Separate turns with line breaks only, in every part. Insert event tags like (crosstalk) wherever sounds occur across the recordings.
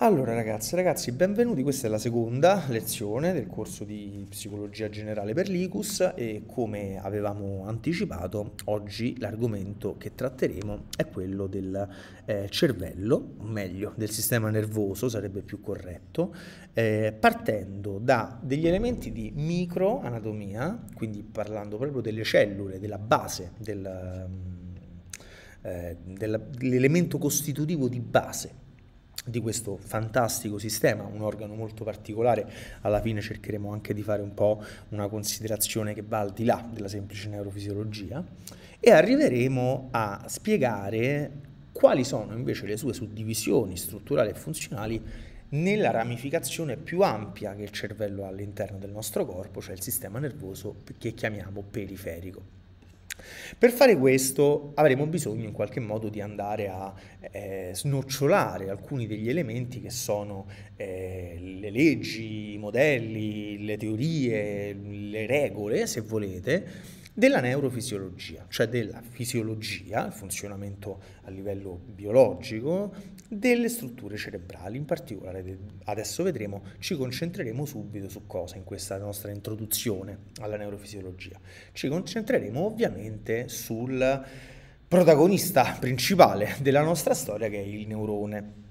Allora ragazzi, ragazzi, benvenuti, questa è la seconda lezione del corso di Psicologia Generale per l'ICUS e come avevamo anticipato, oggi l'argomento che tratteremo è quello del eh, cervello, o meglio, del sistema nervoso, sarebbe più corretto, eh, partendo da degli elementi di microanatomia, quindi parlando proprio delle cellule, della base del, mm, eh, dell'elemento costitutivo di base di questo fantastico sistema, un organo molto particolare, alla fine cercheremo anche di fare un po' una considerazione che va al di là della semplice neurofisiologia e arriveremo a spiegare quali sono invece le sue suddivisioni strutturali e funzionali nella ramificazione più ampia che il cervello ha all'interno del nostro corpo, cioè il sistema nervoso che chiamiamo periferico. Per fare questo avremo bisogno in qualche modo di andare a eh, snocciolare alcuni degli elementi che sono eh, le leggi, i modelli, le teorie, le regole, se volete, della neurofisiologia, cioè della fisiologia, il funzionamento a livello biologico delle strutture cerebrali, in particolare adesso vedremo, ci concentreremo subito su cosa in questa nostra introduzione alla neurofisiologia. Ci concentreremo ovviamente sul protagonista principale della nostra storia che è il neurone.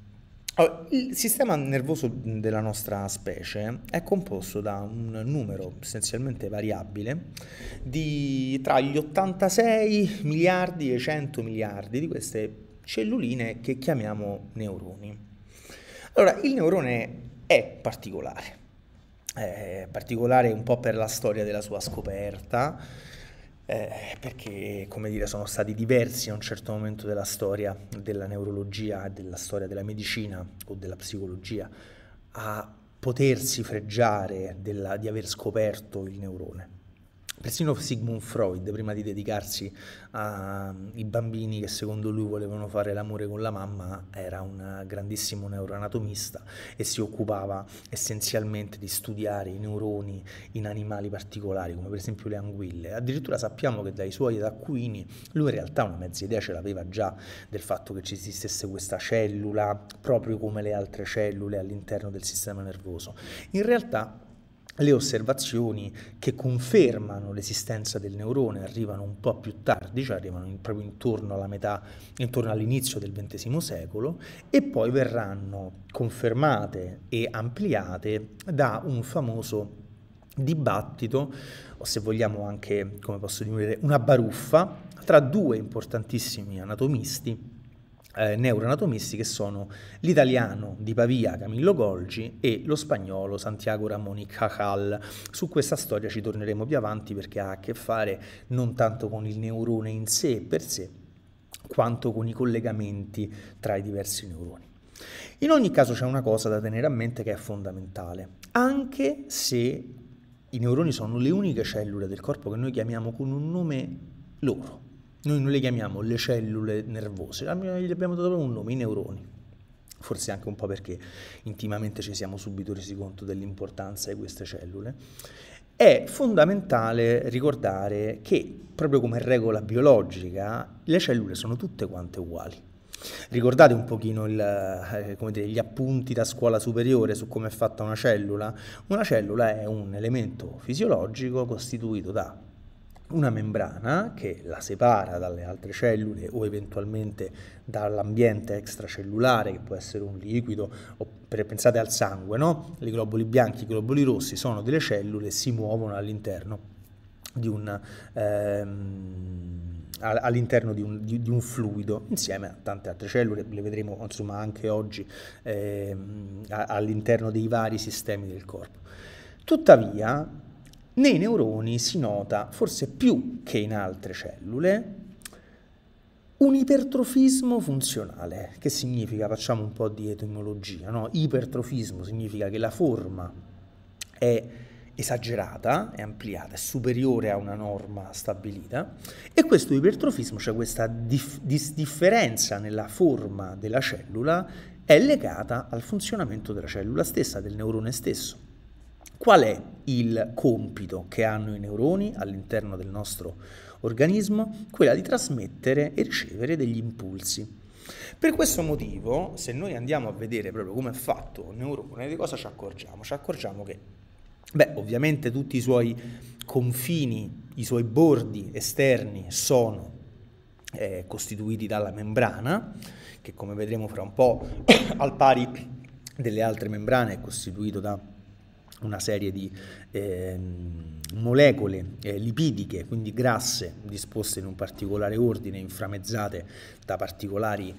Il sistema nervoso della nostra specie è composto da un numero essenzialmente variabile di tra gli 86 miliardi e 100 miliardi di queste celluline che chiamiamo neuroni. Allora, il neurone è particolare, è particolare un po' per la storia della sua scoperta, eh, perché dire, sono stati diversi a un certo momento della storia della neurologia, della storia della medicina o della psicologia a potersi freggiare della, di aver scoperto il neurone. Persino Sigmund Freud, prima di dedicarsi ai mm, bambini che secondo lui volevano fare l'amore con la mamma, era un grandissimo neuroanatomista e si occupava essenzialmente di studiare i neuroni in animali particolari, come per esempio le anguille. Addirittura sappiamo che dai suoi taccuini lui in realtà una mezza idea ce l'aveva già del fatto che ci esistesse questa cellula, proprio come le altre cellule all'interno del sistema nervoso. In realtà le osservazioni che confermano l'esistenza del neurone arrivano un po' più tardi, cioè arrivano in, proprio intorno alla metà, intorno all'inizio del XX secolo, e poi verranno confermate e ampliate da un famoso dibattito, o se vogliamo anche, come posso dire, una baruffa, tra due importantissimi anatomisti, eh, neuroanatomisti che sono l'italiano di Pavia Camillo Golgi e lo spagnolo Santiago Ramoni Cajal. Su questa storia ci torneremo più avanti perché ha a che fare non tanto con il neurone in sé per sé, quanto con i collegamenti tra i diversi neuroni. In ogni caso c'è una cosa da tenere a mente che è fondamentale, anche se i neuroni sono le uniche cellule del corpo che noi chiamiamo con un nome loro, noi non le chiamiamo le cellule nervose, gli abbiamo dato un nome, i neuroni. Forse anche un po' perché intimamente ci siamo subito resi conto dell'importanza di queste cellule. È fondamentale ricordare che, proprio come regola biologica, le cellule sono tutte quante uguali. Ricordate un pochino il, eh, dire, gli appunti da scuola superiore su come è fatta una cellula? Una cellula è un elemento fisiologico costituito da una membrana che la separa dalle altre cellule o eventualmente dall'ambiente extracellulare che può essere un liquido o per, pensate al sangue, no? I globuli bianchi, i globuli rossi sono delle cellule e si muovono all'interno di, ehm, all di, un, di, di un, fluido insieme a tante altre cellule, le vedremo insomma anche oggi ehm, all'interno dei vari sistemi del corpo. Tuttavia, nei neuroni si nota, forse più che in altre cellule, un ipertrofismo funzionale. Che significa? Facciamo un po' di etimologia. No? Ipertrofismo significa che la forma è esagerata, è ampliata, è superiore a una norma stabilita e questo ipertrofismo, cioè questa dif- disdifferenza nella forma della cellula, è legata al funzionamento della cellula stessa, del neurone stesso. Qual è il compito che hanno i neuroni all'interno del nostro organismo? Quella di trasmettere e ricevere degli impulsi. Per questo motivo, se noi andiamo a vedere proprio come è fatto un neurone, di cosa ci accorgiamo? Ci accorgiamo che, beh, ovviamente tutti i suoi confini, i suoi bordi esterni sono eh, costituiti dalla membrana, che come vedremo fra un po' (coughs) al pari delle altre membrane è costituito da una serie di eh, molecole eh, lipidiche, quindi grasse, disposte in un particolare ordine, inframezzate da particolari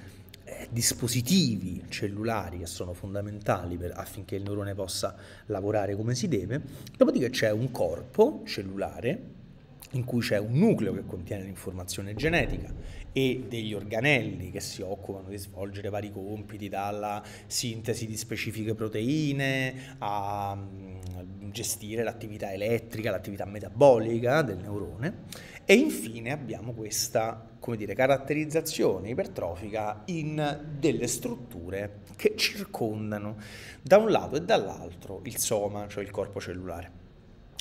eh, dispositivi cellulari che sono fondamentali per, affinché il neurone possa lavorare come si deve. Dopodiché c'è un corpo cellulare in cui c'è un nucleo che contiene l'informazione genetica e degli organelli che si occupano di svolgere vari compiti, dalla sintesi di specifiche proteine a mm, gestire l'attività elettrica, l'attività metabolica del neurone e infine abbiamo questa come dire, caratterizzazione ipertrofica in delle strutture che circondano da un lato e dall'altro il soma, cioè il corpo cellulare.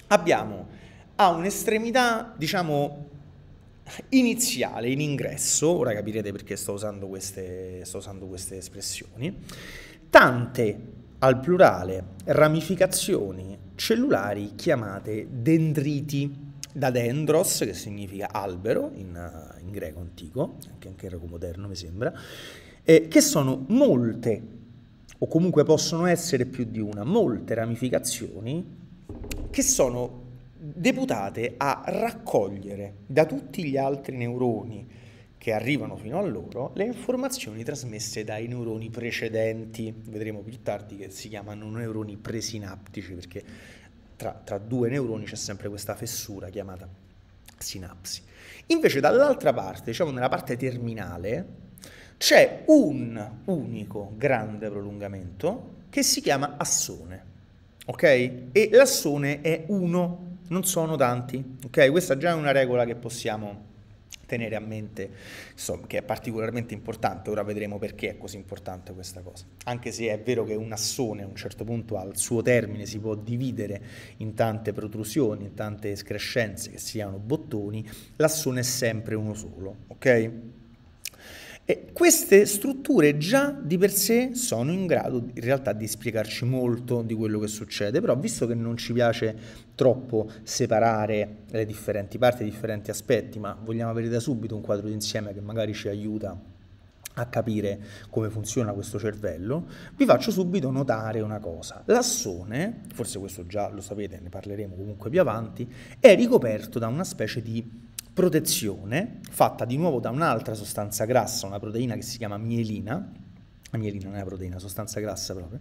Abbiamo a un'estremità, diciamo, iniziale in ingresso, ora capirete perché sto usando queste, sto usando queste espressioni, tante al plurale ramificazioni cellulari chiamate dendriti, da dendros, che significa albero in, in greco antico, anche in greco moderno mi sembra, eh, che sono molte, o comunque possono essere più di una, molte ramificazioni che sono deputate a raccogliere da tutti gli altri neuroni che arrivano fino a loro le informazioni trasmesse dai neuroni precedenti. Vedremo più tardi che si chiamano neuroni presinaptici perché tra, tra due neuroni c'è sempre questa fessura chiamata sinapsi. Invece dall'altra parte, diciamo nella parte terminale, c'è un unico grande prolungamento che si chiama assone. Ok? E l'assone è uno non sono tanti, ok? Questa già è una regola che possiamo tenere a mente, insomma, che è particolarmente importante, ora vedremo perché è così importante questa cosa. Anche se è vero che un assone a un certo punto al suo termine si può dividere in tante protrusioni, in tante escrescenze che siano bottoni, l'assone è sempre uno solo, ok? E queste strutture già di per sé sono in grado in realtà di spiegarci molto di quello che succede, però visto che non ci piace troppo separare le differenti parti, i differenti aspetti, ma vogliamo avere da subito un quadro d'insieme che magari ci aiuta a capire come funziona questo cervello, vi faccio subito notare una cosa. L'assone, forse questo già lo sapete, ne parleremo comunque più avanti, è ricoperto da una specie di protezione fatta di nuovo da un'altra sostanza grassa, una proteina che si chiama mielina, la mielina non è una proteina, sostanza grassa proprio,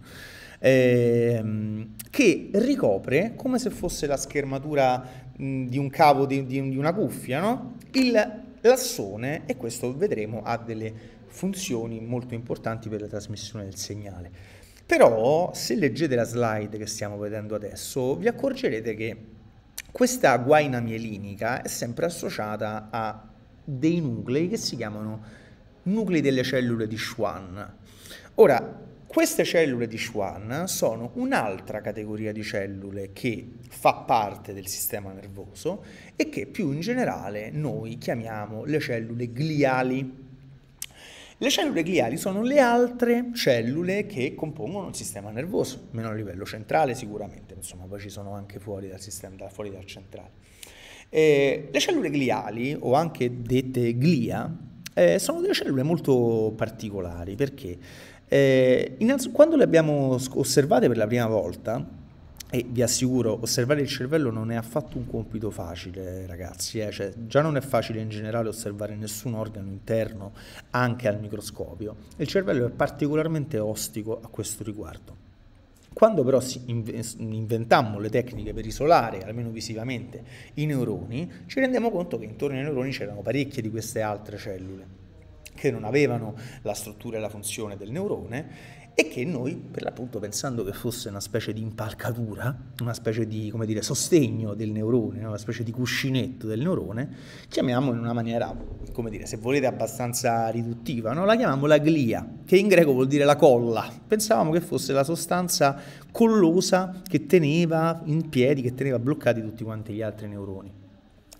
ehm, che ricopre come se fosse la schermatura mh, di un cavo di, di, di una cuffia, no? il l'assone e questo vedremo ha delle funzioni molto importanti per la trasmissione del segnale. Però se leggete la slide che stiamo vedendo adesso vi accorgerete che questa guaina mielinica è sempre associata a dei nuclei che si chiamano nuclei delle cellule di Schwann. Ora, queste cellule di Schwann sono un'altra categoria di cellule che fa parte del sistema nervoso e che più in generale noi chiamiamo le cellule gliali. Le cellule gliali sono le altre cellule che compongono il sistema nervoso, meno a livello centrale sicuramente, insomma poi ci sono anche fuori dal, sistema, fuori dal centrale. Eh, le cellule gliali, o anche dette glia, eh, sono delle cellule molto particolari perché eh, quando le abbiamo osservate per la prima volta, e vi assicuro, osservare il cervello non è affatto un compito facile, ragazzi. Eh? Cioè, già non è facile in generale osservare nessun organo interno, anche al microscopio. Il cervello è particolarmente ostico a questo riguardo. Quando però inventammo le tecniche per isolare, almeno visivamente, i neuroni, ci rendiamo conto che intorno ai neuroni c'erano parecchie di queste altre cellule che non avevano la struttura e la funzione del neurone e che noi, per l'appunto pensando che fosse una specie di impalcatura, una specie di dire, sostegno del neurone, una specie di cuscinetto del neurone, chiamiamo in una maniera, come dire, se volete abbastanza riduttiva, no? la chiamiamo la glia, che in greco vuol dire la colla. Pensavamo che fosse la sostanza collosa che teneva in piedi, che teneva bloccati tutti quanti gli altri neuroni.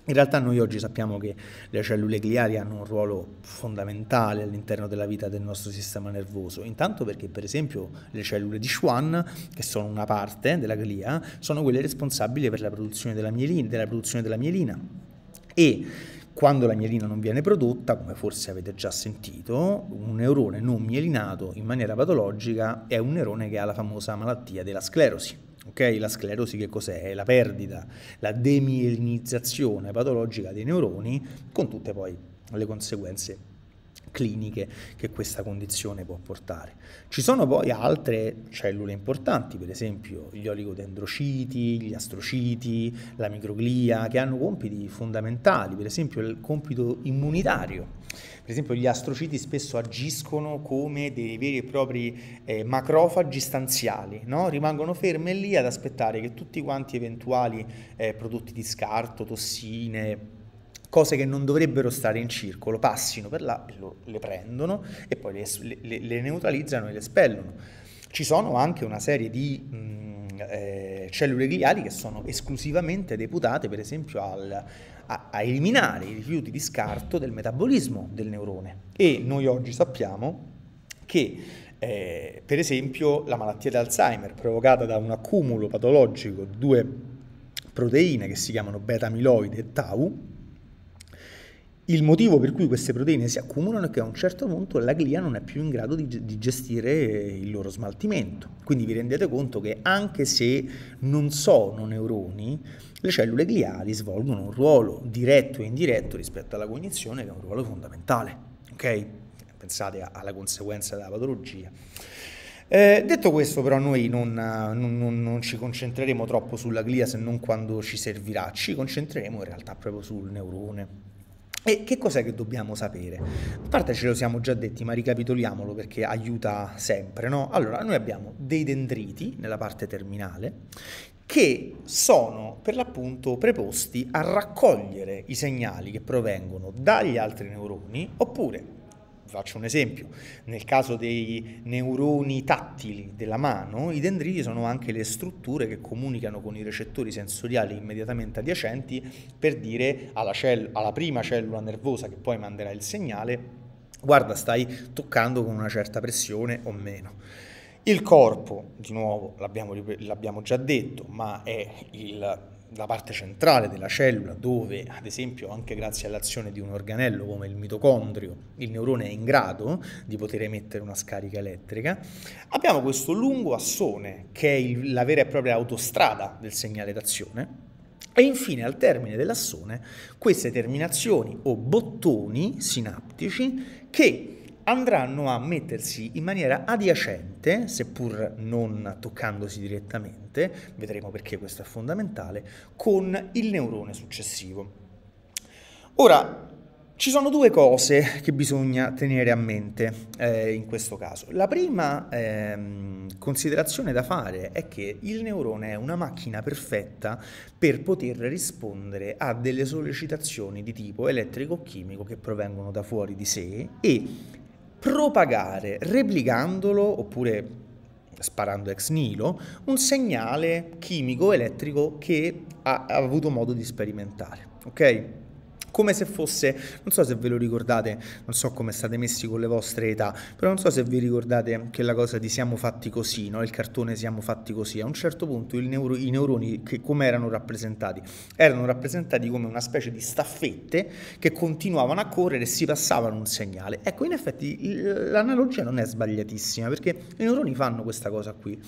In realtà noi oggi sappiamo che le cellule gliali hanno un ruolo fondamentale all'interno della vita del nostro sistema nervoso, intanto perché per esempio le cellule di Schwann, che sono una parte della glia, sono quelle responsabili per la produzione della mielina, della produzione della mielina. e quando la mielina non viene prodotta, come forse avete già sentito, un neurone non mielinato in maniera patologica è un neurone che ha la famosa malattia della sclerosi. Okay? La sclerosi che cos'è? È la perdita, la demielinizzazione patologica dei neuroni con tutte poi le conseguenze cliniche che questa condizione può portare. Ci sono poi altre cellule importanti, per esempio gli oligodendrociti, gli astrociti, la microglia, che hanno compiti fondamentali, per esempio il compito immunitario. Per esempio gli astrociti spesso agiscono come dei veri e propri eh, macrofagi stanziali, no? rimangono ferme lì ad aspettare che tutti quanti eventuali eh, prodotti di scarto, tossine, cose che non dovrebbero stare in circolo passino per là, lo, le prendono e poi le, le, le, neutralizzano e le espellono. Ci sono anche una serie di mh, mm, eh, cellule gliali che sono esclusivamente deputate, per esempio, al, a, a eliminare i rifiuti di scarto del metabolismo del neurone. E noi oggi sappiamo che eh, per esempio la malattia di Alzheimer provocata da un accumulo patologico di due proteine che si chiamano beta-amiloide e tau, il motivo per cui queste proteine si accumulano è che a un certo punto la glia non è più in grado di, di gestire il loro smaltimento. Quindi vi rendete conto che anche se non sono neuroni, le cellule gliali svolgono un ruolo diretto e indiretto rispetto alla cognizione che è un ruolo fondamentale. Ok? Pensate alla conseguenza della patologia. Eh, detto questo, però, noi non, non, non, ci concentreremo troppo sulla glia se non quando ci servirà, ci concentreremo in realtà proprio sul neurone. E che cos'è che dobbiamo sapere? A parte ce lo siamo già detti, ma ricapitoliamolo perché aiuta sempre, no? Allora, noi abbiamo dei dendriti nella parte terminale che sono per l'appunto preposti a raccogliere i segnali che provengono dagli altri neuroni oppure Faccio un esempio, nel caso dei neuroni tattili della mano, i dendriti sono anche le strutture che comunicano con i recettori sensoriali immediatamente adiacenti per dire alla, cell- alla prima cellula nervosa che poi manderà il segnale guarda stai toccando con una certa pressione o meno. Il corpo, di nuovo, l'abbiamo, l'abbiamo già detto, ma è il la parte centrale della cellula dove ad esempio anche grazie all'azione di un organello come il mitocondrio il neurone è in grado di poter emettere una scarica elettrica, abbiamo questo lungo assone che è il, la vera e propria autostrada del segnale d'azione e infine al termine dell'assone queste terminazioni o bottoni sinaptici che andranno a mettersi in maniera adiacente, seppur non toccandosi direttamente, importante, vedremo perché questo è fondamentale, con il neurone successivo. Ora, ci sono due cose che bisogna tenere a mente eh, in questo caso. La prima ehm, considerazione da fare è che il neurone è una macchina perfetta per poter rispondere a delle sollecitazioni di tipo elettrico-chimico che provengono da fuori di sé e propagare, replicandolo oppure sparando ex nilo, un segnale chimico elettrico che ha, ha avuto modo di sperimentare. Okay? come se fosse, non so se ve lo ricordate, non so come state messi con le vostre età, però non so se vi ricordate che la cosa di siamo fatti così, no? il cartone siamo fatti così, a un certo punto neuro, i neuroni che, come erano rappresentati? Erano rappresentati come una specie di staffette che continuavano a correre e si passavano un segnale. Ecco, in effetti l'analogia non è sbagliatissima perché i neuroni fanno questa cosa qui.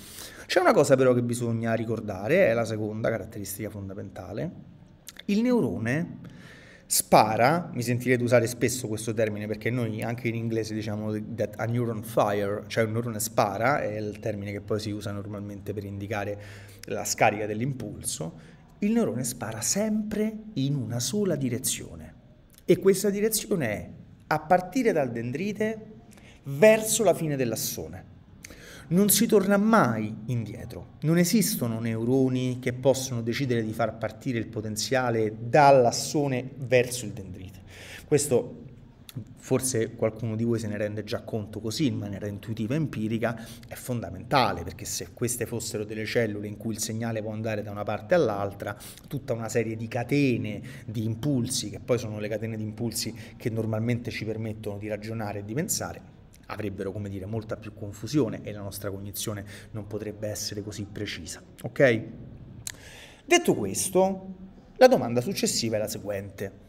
C'è una cosa però che bisogna ricordare, è la seconda caratteristica fondamentale. Il neurone spara, mi sentirete usare spesso questo termine perché noi anche in inglese diciamo that a neuron fire, cioè un neurone spara, è il termine che poi si usa normalmente per indicare la scarica dell'impulso, il neurone spara sempre in una sola direzione e questa direzione è a partire dal dendrite verso la fine dell'assone non si torna mai indietro. Non esistono neuroni che possono decidere di far partire il potenziale dall'assone verso il dendrite. Questo forse qualcuno di voi se ne rende già conto così in maniera intuitiva e empirica, è fondamentale perché se queste fossero delle cellule in cui il segnale può andare da una parte all'altra, tutta una serie di catene di impulsi, che poi sono le catene di impulsi che normalmente ci permettono di ragionare e di pensare, avrebbero come dire molta più confusione e la nostra cognizione non potrebbe essere così precisa. Ok? Detto questo, la domanda successiva è la seguente.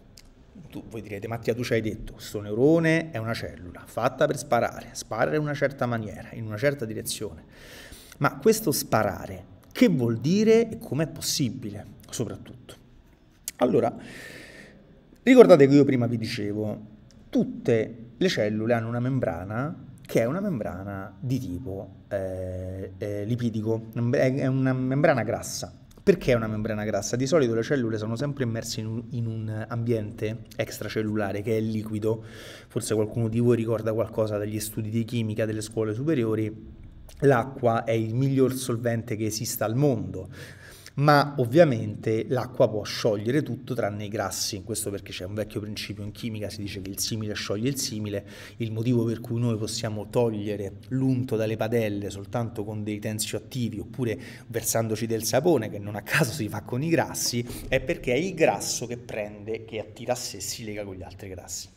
Tu, voi direte, Mattia, tu ci hai detto, questo neurone è una cellula fatta per sparare, sparare in una certa maniera, in una certa direzione. Ma questo sparare, che vuol dire e com'è possibile, soprattutto? Allora, ricordate che io prima vi dicevo, tutte le cellule hanno una membrana che è una membrana di tipo eh, eh, lipidico, è una membrana grassa. Perché è una membrana grassa? Di solito le cellule sono sempre immerse in un, in un ambiente extracellulare che è liquido. Forse qualcuno di voi ricorda qualcosa dagli studi di chimica delle scuole superiori. L'acqua è il miglior solvente che esista al mondo ma ovviamente l'acqua può sciogliere tutto tranne i grassi, questo perché c'è un vecchio principio in chimica, si dice che il simile scioglie il simile, il motivo per cui noi possiamo togliere l'unto dalle padelle soltanto con dei tensioattivi oppure versandoci del sapone che non a caso si fa con i grassi è perché è il grasso che prende, che attira a sé e si lega con gli altri grassi.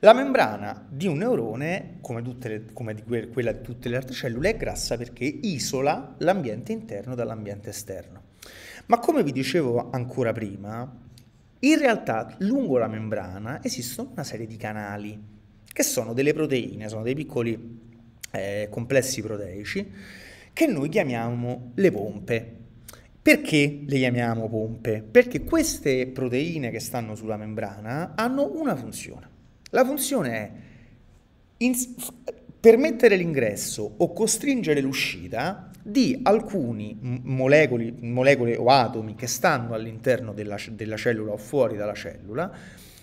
La membrana di un neurone, come, le, come di que- quella di tutte le altre cellule, è grassa perché isola l'ambiente interno dall'ambiente esterno. Ma come vi dicevo ancora prima, in realtà lungo la membrana esistono una serie di canali, che sono delle proteine, sono dei piccoli eh, complessi proteici, che noi chiamiamo le pompe. Perché le chiamiamo pompe? Perché queste proteine che stanno sulla membrana hanno una funzione. La funzione è ins- permettere l'ingresso o costringere l'uscita di alcuni molecoli, molecole o atomi che stanno all'interno della, della cellula o fuori dalla cellula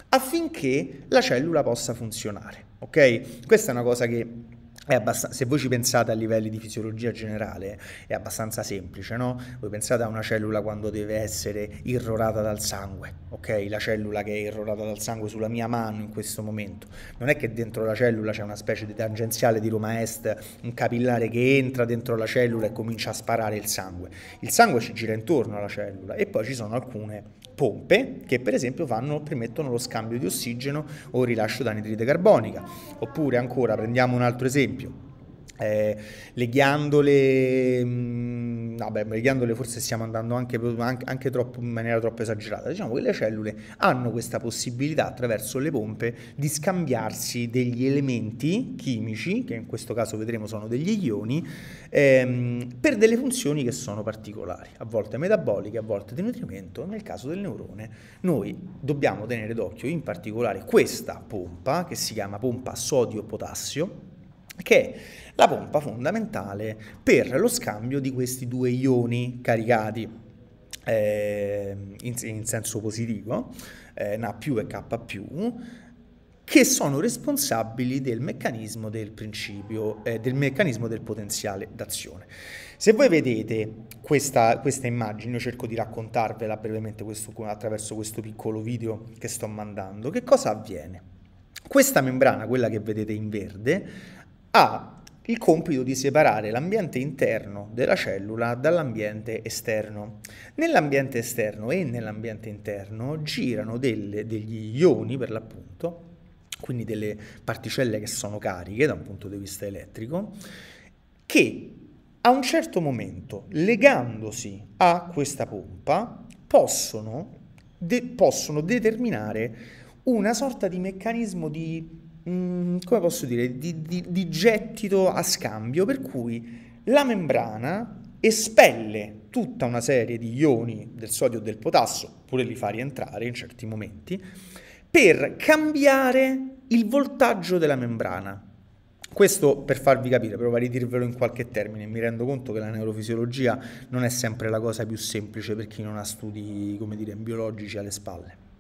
affinché la cellula possa funzionare. Ok? Questa è una cosa che Abbast- se voi ci pensate a livelli di fisiologia generale è abbastanza semplice, no? Voi pensate a una cellula quando deve essere irrorata dal sangue, ok? La cellula che è irrorata dal sangue sulla mia mano in questo momento. Non è che dentro la cellula c'è una specie di tangenziale di Roma Est, un capillare che entra dentro la cellula e comincia a sparare il sangue. Il sangue ci gira intorno alla cellula e poi ci sono alcune pompe che per esempio vanno, permettono lo scambio di ossigeno o il rilascio anidride carbonica. Oppure ancora prendiamo un altro esempio, eh, le ghiandole, mh, mm, vabbè, le forse stiamo andando anche, anche, anche troppo, in maniera troppo esagerata. Diciamo che le cellule hanno questa possibilità attraverso le pompe di scambiarsi degli elementi chimici, che in questo caso vedremo sono degli ioni, ehm, per delle funzioni che sono particolari, a volte metaboliche, a volte di nutrimento. Nel caso del neurone, noi dobbiamo tenere d'occhio in particolare questa pompa che si chiama pompa sodio-potassio che la pompa fondamentale per lo scambio di questi due ioni caricati. Eh, in, in, senso positivo, eh, Na più e K più, che sono responsabili del meccanismo del principio, eh, del meccanismo del potenziale d'azione. Se voi vedete questa, questa immagine, io cerco di raccontarvela brevemente questo, attraverso questo piccolo video che sto mandando, che cosa avviene? Questa membrana, quella che vedete in verde, ha il compito di separare l'ambiente interno della cellula dall'ambiente esterno. Nell'ambiente esterno e nell'ambiente interno girano delle, degli ioni, per l'appunto, quindi delle particelle che sono cariche da un punto di vista elettrico, che a un certo momento, legandosi a questa pompa, possono, de possono determinare una sorta di meccanismo di Mm, come posso dire, di, di, di gettito a scambio, per cui la membrana espelle tutta una serie di ioni del sodio e del potassio, oppure li fa rientrare in certi momenti, per cambiare il voltaggio della membrana. Questo per farvi capire, provare a dirvelo in qualche termine, mi rendo conto che la neurofisiologia non è sempre la cosa più semplice per chi non ha studi, come dire, biologici alle spalle.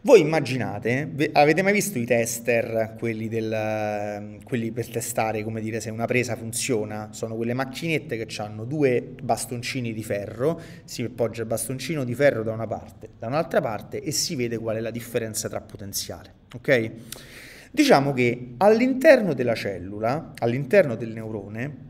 Voi immaginate, avete mai visto i tester, quelli, del, quelli per testare, come dire, se una presa funziona? Sono quelle macchinette che hanno due bastoncini di ferro, si appoggia il bastoncino di ferro da una parte, da un'altra parte e si vede qual è la differenza tra potenziale, ok? Diciamo che all'interno della cellula, all'interno del neurone,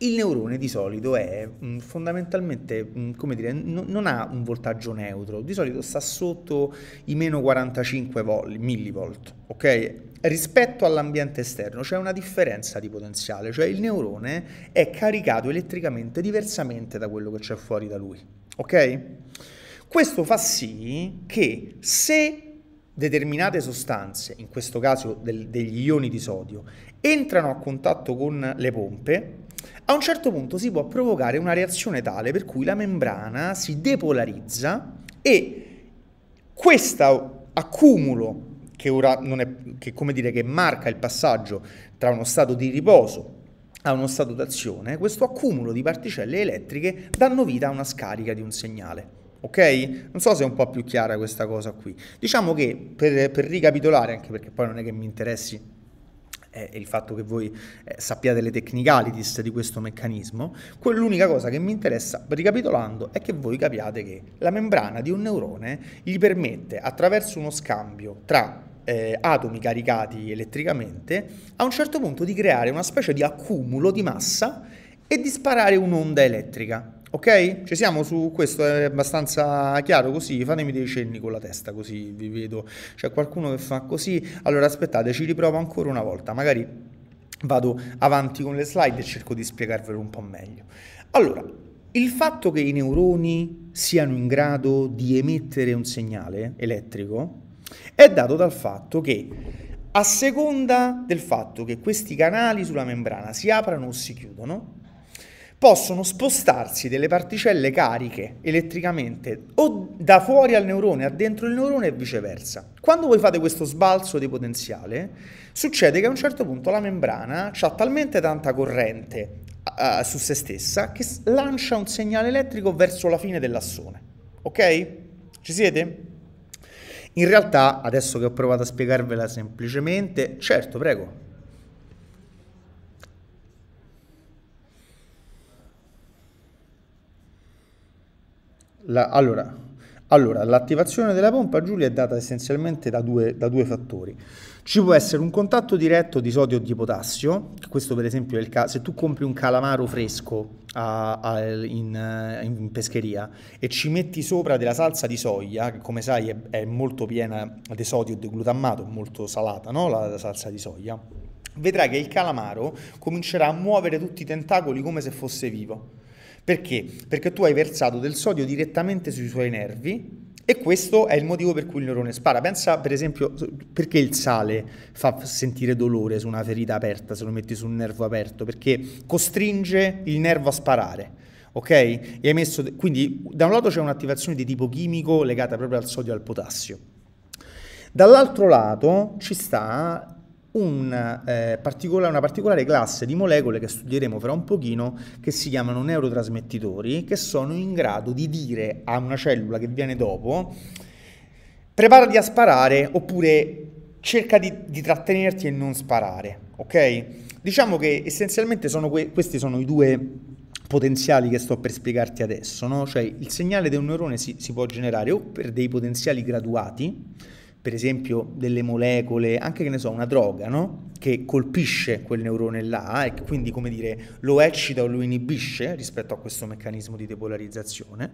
il neurone di solito è mm, fondamentalmente, mm, come dire, non ha un voltaggio neutro, di solito sta sotto i meno 45 millivolt, ok? Rispetto all'ambiente esterno c'è una differenza di potenziale, cioè il neurone è caricato elettricamente diversamente da quello che c'è fuori da lui, ok? Questo fa sì che se determinate sostanze, in questo caso del- degli ioni di sodio, entrano a contatto con le pompe, a un certo punto si può provocare una reazione tale per cui la membrana si depolarizza e questo accumulo, che ora non è che come dire che marca il passaggio tra uno stato di riposo a uno stato d'azione, questo accumulo di particelle elettriche danno vita a una scarica di un segnale. Ok? Non so se è un po' più chiara questa cosa qui. Diciamo che per, per ricapitolare, anche perché poi non è che mi interessi e il fatto che voi eh, sappiate le technicalities di questo meccanismo, quell'unica cosa che mi interessa, ricapitolando, è che voi capiate che la membrana di un neurone gli permette, attraverso uno scambio tra eh, atomi caricati elettricamente, a un certo punto di creare una specie di accumulo di massa e di sparare un'onda elettrica. Ok? Ci siamo su questo, è abbastanza chiaro così, fatemi dei cenni con la testa così vi vedo. C'è qualcuno che fa così, allora aspettate, ci riprovo ancora una volta, magari vado avanti con le slide e cerco di spiegarvelo un po' meglio. Allora, il fatto che i neuroni siano in grado di emettere un segnale elettrico è dato dal fatto che a seconda del fatto che questi canali sulla membrana si aprano o si chiudono, possono spostarsi delle particelle cariche elettricamente o da fuori al neurone a dentro il neurone e viceversa. Quando voi fate questo sbalzo di potenziale, succede che a un certo punto la membrana ha talmente tanta corrente uh, su se stessa che lancia un segnale elettrico verso la fine dell'assone. Ok? Ci siete? In realtà, adesso che ho provato a spiegarvela semplicemente, certo, prego. La, allora, allora, l'attivazione della pompa, Giulia, è data essenzialmente da due, da due, fattori. Ci può essere un contatto diretto di sodio o di potassio, questo per esempio è il caso, se tu compri un calamaro fresco a, a, in, in, pescheria e ci metti sopra della salsa di soia, che come sai è, è molto piena di sodio e di glutammato, molto salata no? la, la salsa di soia, vedrai che il calamaro comincerà a muovere tutti i tentacoli come se fosse vivo perché? Perché tu hai versato del sodio direttamente sui suoi nervi e questo è il motivo per cui il neurone spara. Pensa per esempio perché il sale fa sentire dolore su una ferita aperta, se lo metti su un nervo aperto, perché costringe il nervo a sparare. Ok? Messo, quindi da un lato c'è un'attivazione di tipo chimico legata proprio al sodio e al potassio. Dall'altro lato ci sta una, eh, particola, una particolare classe di molecole che studieremo fra un pochino che si chiamano neurotrasmettitori che sono in grado di dire a una cellula che viene dopo preparati a sparare oppure cerca di, di trattenerti e non sparare, ok? Diciamo che essenzialmente sono que- questi sono i due potenziali che sto per spiegarti adesso, no? cioè il segnale di un neurone si, si può generare o per dei potenziali graduati, per esempio delle molecole, anche che ne so, una droga, no? che colpisce quel neurone là e quindi come dire lo eccita o lo inibisce rispetto a questo meccanismo di depolarizzazione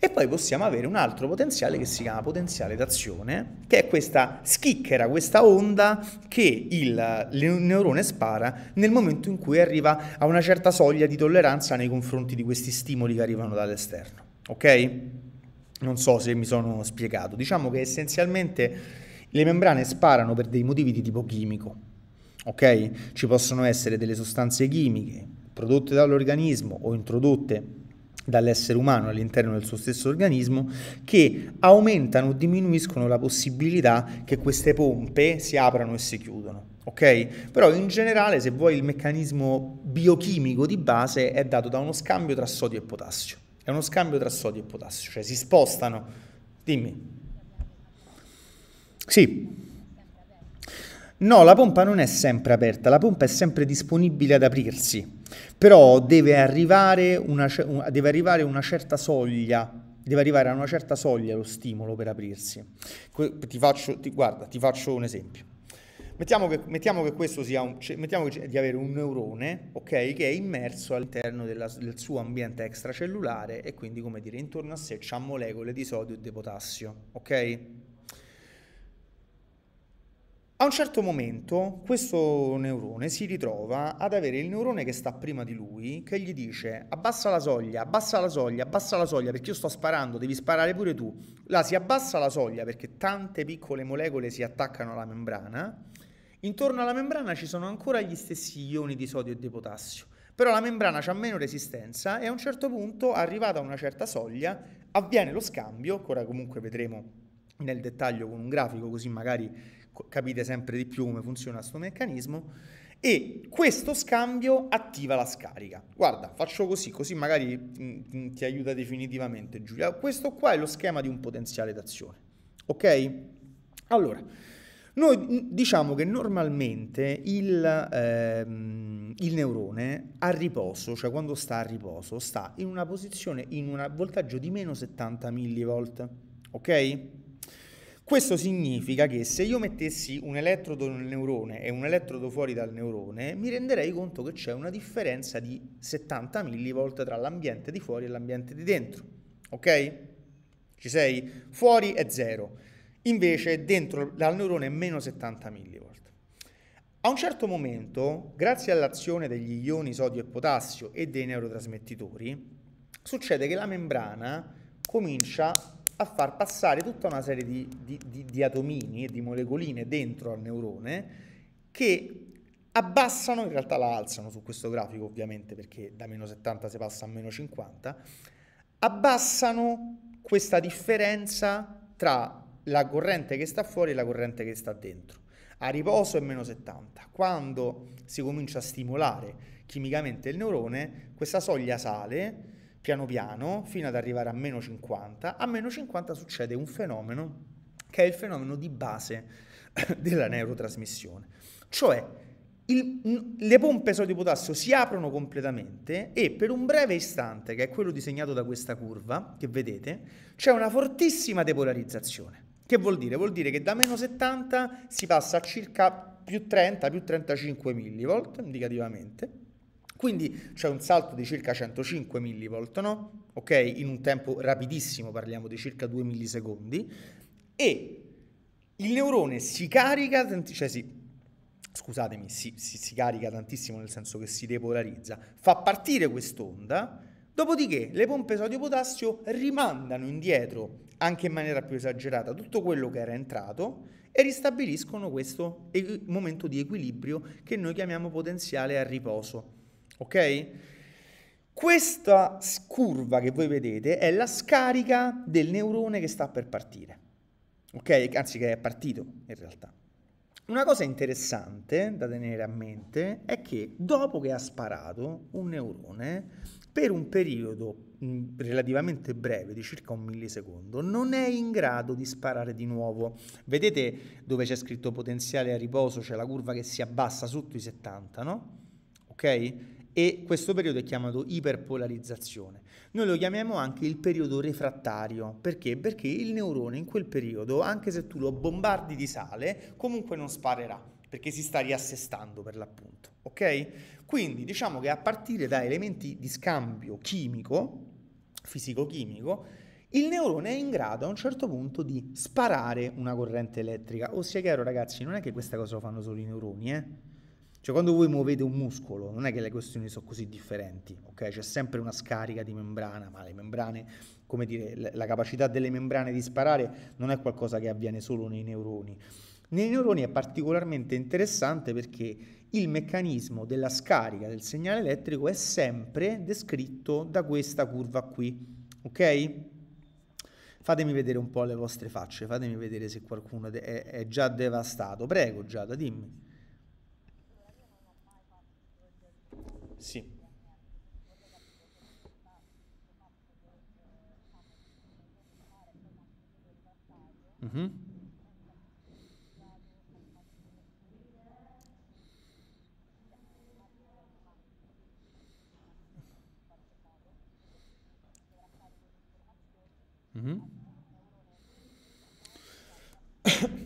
e poi possiamo avere un altro potenziale che si chiama potenziale d'azione che è questa schicchera, questa onda che il, neurone spara nel momento in cui arriva a una certa soglia di tolleranza nei confronti di questi stimoli che arrivano dall'esterno. Ok? Non so se mi sono spiegato. Diciamo che essenzialmente le membrane sparano per dei motivi di tipo chimico. Ok? Ci possono essere delle sostanze chimiche prodotte dall'organismo o introdotte dall'essere umano all'interno del suo stesso organismo che aumentano o diminuiscono la possibilità che queste pompe si aprano e si chiudono. Ok? Però in generale, se vuoi, il meccanismo biochimico di base è dato da uno scambio tra sodio e potassio. È uno scambio tra sodio e potassio, cioè si spostano. Dimmi. Sì. No, la pompa non è sempre aperta, la pompa è sempre disponibile ad aprirsi, però deve arrivare, una, deve arrivare una certa soglia deve arrivare a una certa soglia lo stimolo per aprirsi. Ti faccio, ti, guarda, ti faccio un esempio. Mettiamo che, mettiamo che questo sia un, mettiamo che, di avere un neurone, ok, che è immerso all'interno della, del suo ambiente extracellulare e quindi, come dire, intorno a sé ha molecole di sodio e di potassio, ok? A un certo momento questo neurone si ritrova ad avere il neurone che sta prima di lui che gli dice abbassa la soglia, abbassa la soglia, abbassa la soglia perché io sto sparando, devi sparare pure tu. Là si abbassa la soglia perché tante piccole molecole si attaccano alla membrana Intorno alla membrana ci sono ancora gli stessi ioni di sodio e di potassio, però la membrana ha meno resistenza e a un certo punto, arrivata a una certa soglia, avviene lo scambio, che ora comunque vedremo nel dettaglio con un grafico così magari capite sempre di più come funziona questo meccanismo, e questo scambio attiva la scarica. Guarda, faccio così, così magari mm, mm, ti aiuta definitivamente Giulia. Questo qua è lo schema di un potenziale d'azione. Ok? Allora, noi diciamo che normalmente il, ehm, il neurone a riposo, cioè quando sta a riposo, sta in una posizione in un voltaggio di meno 70 mV, ok? Questo significa che se io mettessi un elettrodo nel neurone e un elettrodo fuori dal neurone, mi renderei conto che c'è una differenza di 70 mV tra l'ambiente di fuori e l'ambiente di dentro. Ok? Ci sei? Fuori è zero invece dentro dal neurone meno 70 millivolt. A un certo momento, grazie all'azione degli ioni sodio e potassio e dei neurotrasmettitori, succede che la membrana comincia a far passare tutta una serie di, di, di, di atomini e di molecoline dentro al neurone che abbassano, in realtà la alzano su questo grafico ovviamente perché da meno 70 si passa a meno 50, abbassano questa differenza tra la corrente che sta fuori e la corrente che sta dentro. A riposo è meno 70. Quando si comincia a stimolare chimicamente il neurone, questa soglia sale piano piano fino ad arrivare a meno 50. A meno 50 succede un fenomeno che è il fenomeno di base (coughs) della neurotrasmissione. Cioè, il, le pompe sodio potassio si aprono completamente e per un breve istante, che è quello disegnato da questa curva che vedete, c'è una fortissima depolarizzazione. Che vuol dire? Vuol dire che da meno 70 si passa a circa più 30, più 35 millivolt indicativamente. Quindi c'è un salto di circa 105 millivolt, no? Ok? In un tempo rapidissimo, parliamo di circa 2 millisecondi. E il neurone si carica, cioè si, scusatemi, si, si, si carica tantissimo nel senso che si depolarizza, fa partire quest'onda Dopodiché le pompe sodio-potassio rimandano indietro, anche in maniera più esagerata, tutto quello che era entrato e ristabiliscono questo equ- momento di equilibrio che noi chiamiamo potenziale a riposo. Ok? Questa curva che voi vedete è la scarica del neurone che sta per partire. Ok? Anzi, che è partito in realtà. Una cosa interessante da tenere a mente è che dopo che ha sparato un neurone per un periodo mm, relativamente breve di circa un millisecondo non è in grado di sparare di nuovo vedete dove c'è scritto potenziale a riposo c'è la curva che si abbassa sotto i 70 no? ok? e questo periodo è chiamato iperpolarizzazione. Noi lo chiamiamo anche il periodo refrattario, perché? Perché il neurone in quel periodo, anche se tu lo bombardi di sale, comunque non sparerà perché si sta riassestando per l'appunto, ok? Quindi diciamo che a partire da elementi di scambio chimico, fisico-chimico, il neurone è in grado a un certo punto di sparare una corrente elettrica. Ossia, oh, chiaro ragazzi, non è che questa cosa lo fanno solo i neuroni, eh? Cioè quando voi muovete un muscolo, non è che le questioni sono così differenti, ok? C'è sempre una scarica di membrana, ma le membrane, come dire, la capacità delle membrane di sparare non è qualcosa che avviene solo nei neuroni. Nei neuroni è particolarmente interessante perché il meccanismo della scarica del segnale elettrico è sempre descritto da questa curva qui, ok? Fatemi vedere un po' le vostre facce, fatemi vedere se qualcuno è, è già devastato. Prego Giada, dimmi. Sì. Mm-hmm. Mm-hmm. (coughs) (coughs)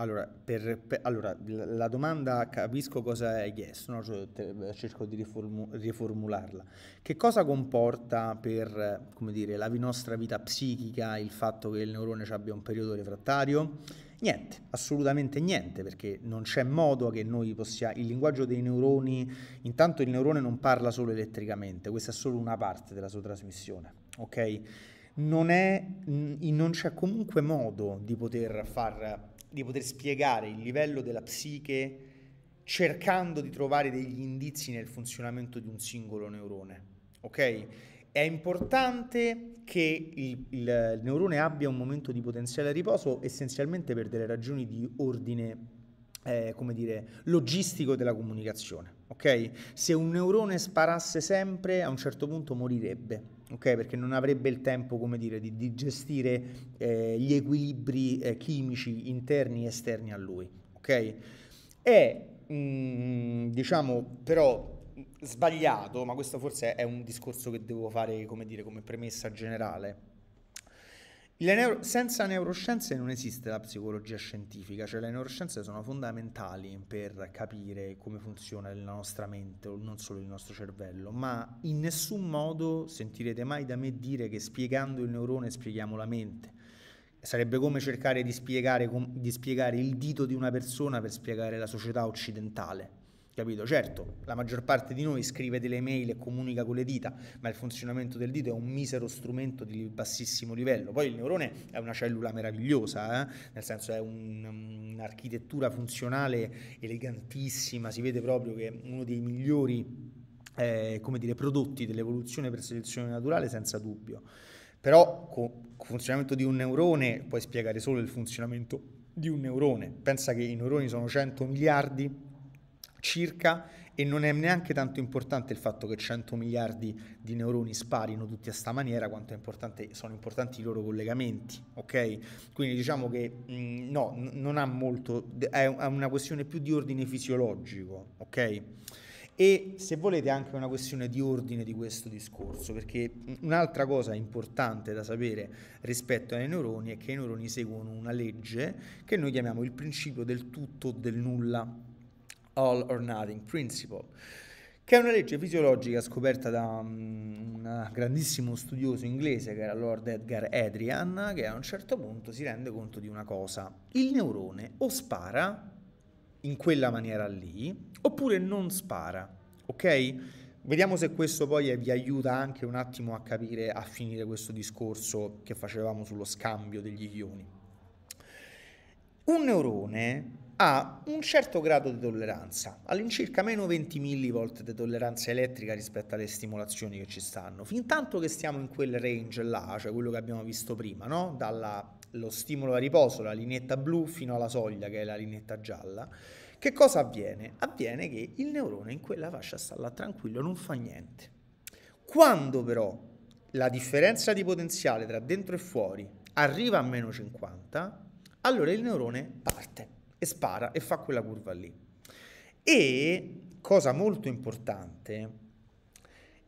Allora, per, per, allora, la domanda capisco cosa hai chiesto, no? Cioè, eh, cerco di riformu- riformularla. Che cosa comporta per dire, la nostra vita psichica il fatto che il neurone abbia un periodo refrattario? Niente, assolutamente niente, perché non c'è modo che noi possiamo... Il linguaggio dei neuroni, intanto il neurone non parla solo elettricamente, questa è solo una parte della sua trasmissione, ok? Non, è, non c'è comunque modo di poter far di poter spiegare il livello della psiche cercando di trovare degli indizi nel funzionamento di un singolo neurone. Ok? È importante che il, il neurone abbia un momento di potenziale riposo essenzialmente per delle ragioni di ordine eh, come dire, logistico della comunicazione. Okay? Se un neurone sparasse sempre, a un certo punto morirebbe okay? perché non avrebbe il tempo come dire, di gestire eh, gli equilibri eh, chimici interni e esterni a lui. Okay? È mh, mm, diciamo però sbagliato, ma questo forse è un discorso che devo fare come, dire, come premessa generale Neuro- senza neuroscienze non esiste la psicologia scientifica, cioè le neuroscienze sono fondamentali per capire come funziona la nostra mente, non solo il nostro cervello, ma in nessun modo sentirete mai da me dire che spiegando il neurone spieghiamo la mente. Sarebbe come cercare di spiegare, di spiegare il dito di una persona per spiegare la società occidentale. Capito? Certo, la maggior parte di noi scrive delle mail e comunica con le dita, ma il funzionamento del dito è un misero strumento di bassissimo livello. Poi il neurone è una cellula meravigliosa, eh? nel senso è un, un'architettura funzionale elegantissima, si vede proprio che è uno dei migliori eh, come dire, prodotti dell'evoluzione per selezione naturale senza dubbio. Però con il funzionamento di un neurone puoi spiegare solo il funzionamento di un neurone. Pensa che i neuroni sono 100 miliardi circa e non è neanche tanto importante il fatto che 100 miliardi di neuroni sparino tutti a sta maniera quanto importante, sono importanti i loro collegamenti, ok? Quindi diciamo che mh, mm, no, n- non ha molto, è una questione più di ordine fisiologico, ok? E se volete anche una questione di ordine di questo discorso, perché un'altra cosa importante da sapere rispetto ai neuroni è che i neuroni seguono una legge che noi chiamiamo il principio del tutto o del nulla all or nothing principle, che è una legge fisiologica scoperta da mm, un grandissimo studioso inglese che era Lord Edgar Adrian, che a un certo punto si rende conto di una cosa. Il neurone o spara in quella maniera lì, oppure non spara, ok? Vediamo se questo poi vi aiuta anche un attimo a capire, a finire questo discorso che facevamo sullo scambio degli ioni. Un neurone ha un certo grado di tolleranza, all'incirca meno 20 mV di tolleranza elettrica rispetto alle stimolazioni che ci stanno. Fin tanto che stiamo in quel range là, cioè quello che abbiamo visto prima, no? dallo stimolo a riposo, la linetta blu, fino alla soglia che è la linetta gialla, che cosa avviene? Avviene che il neurone in quella fascia sta là tranquillo, non fa niente. Quando però la differenza di potenziale tra dentro e fuori arriva a meno 50, allora il neurone parte e spara e fa quella curva lì. E, cosa molto importante,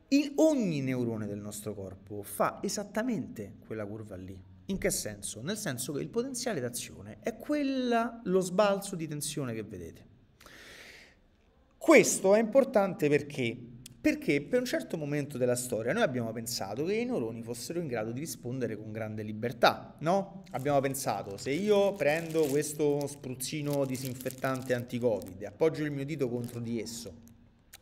il, ogni neurone del nostro corpo fa esattamente quella curva lì. In che senso? Nel senso che il potenziale d'azione è quella, lo sbalzo di tensione che vedete. Questo è importante perché perché per un certo momento della storia noi abbiamo pensato che i neuroni fossero in grado di rispondere con grande libertà, no? Abbiamo pensato, se io prendo questo spruzzino disinfettante anti-covid appoggio il mio dito contro di esso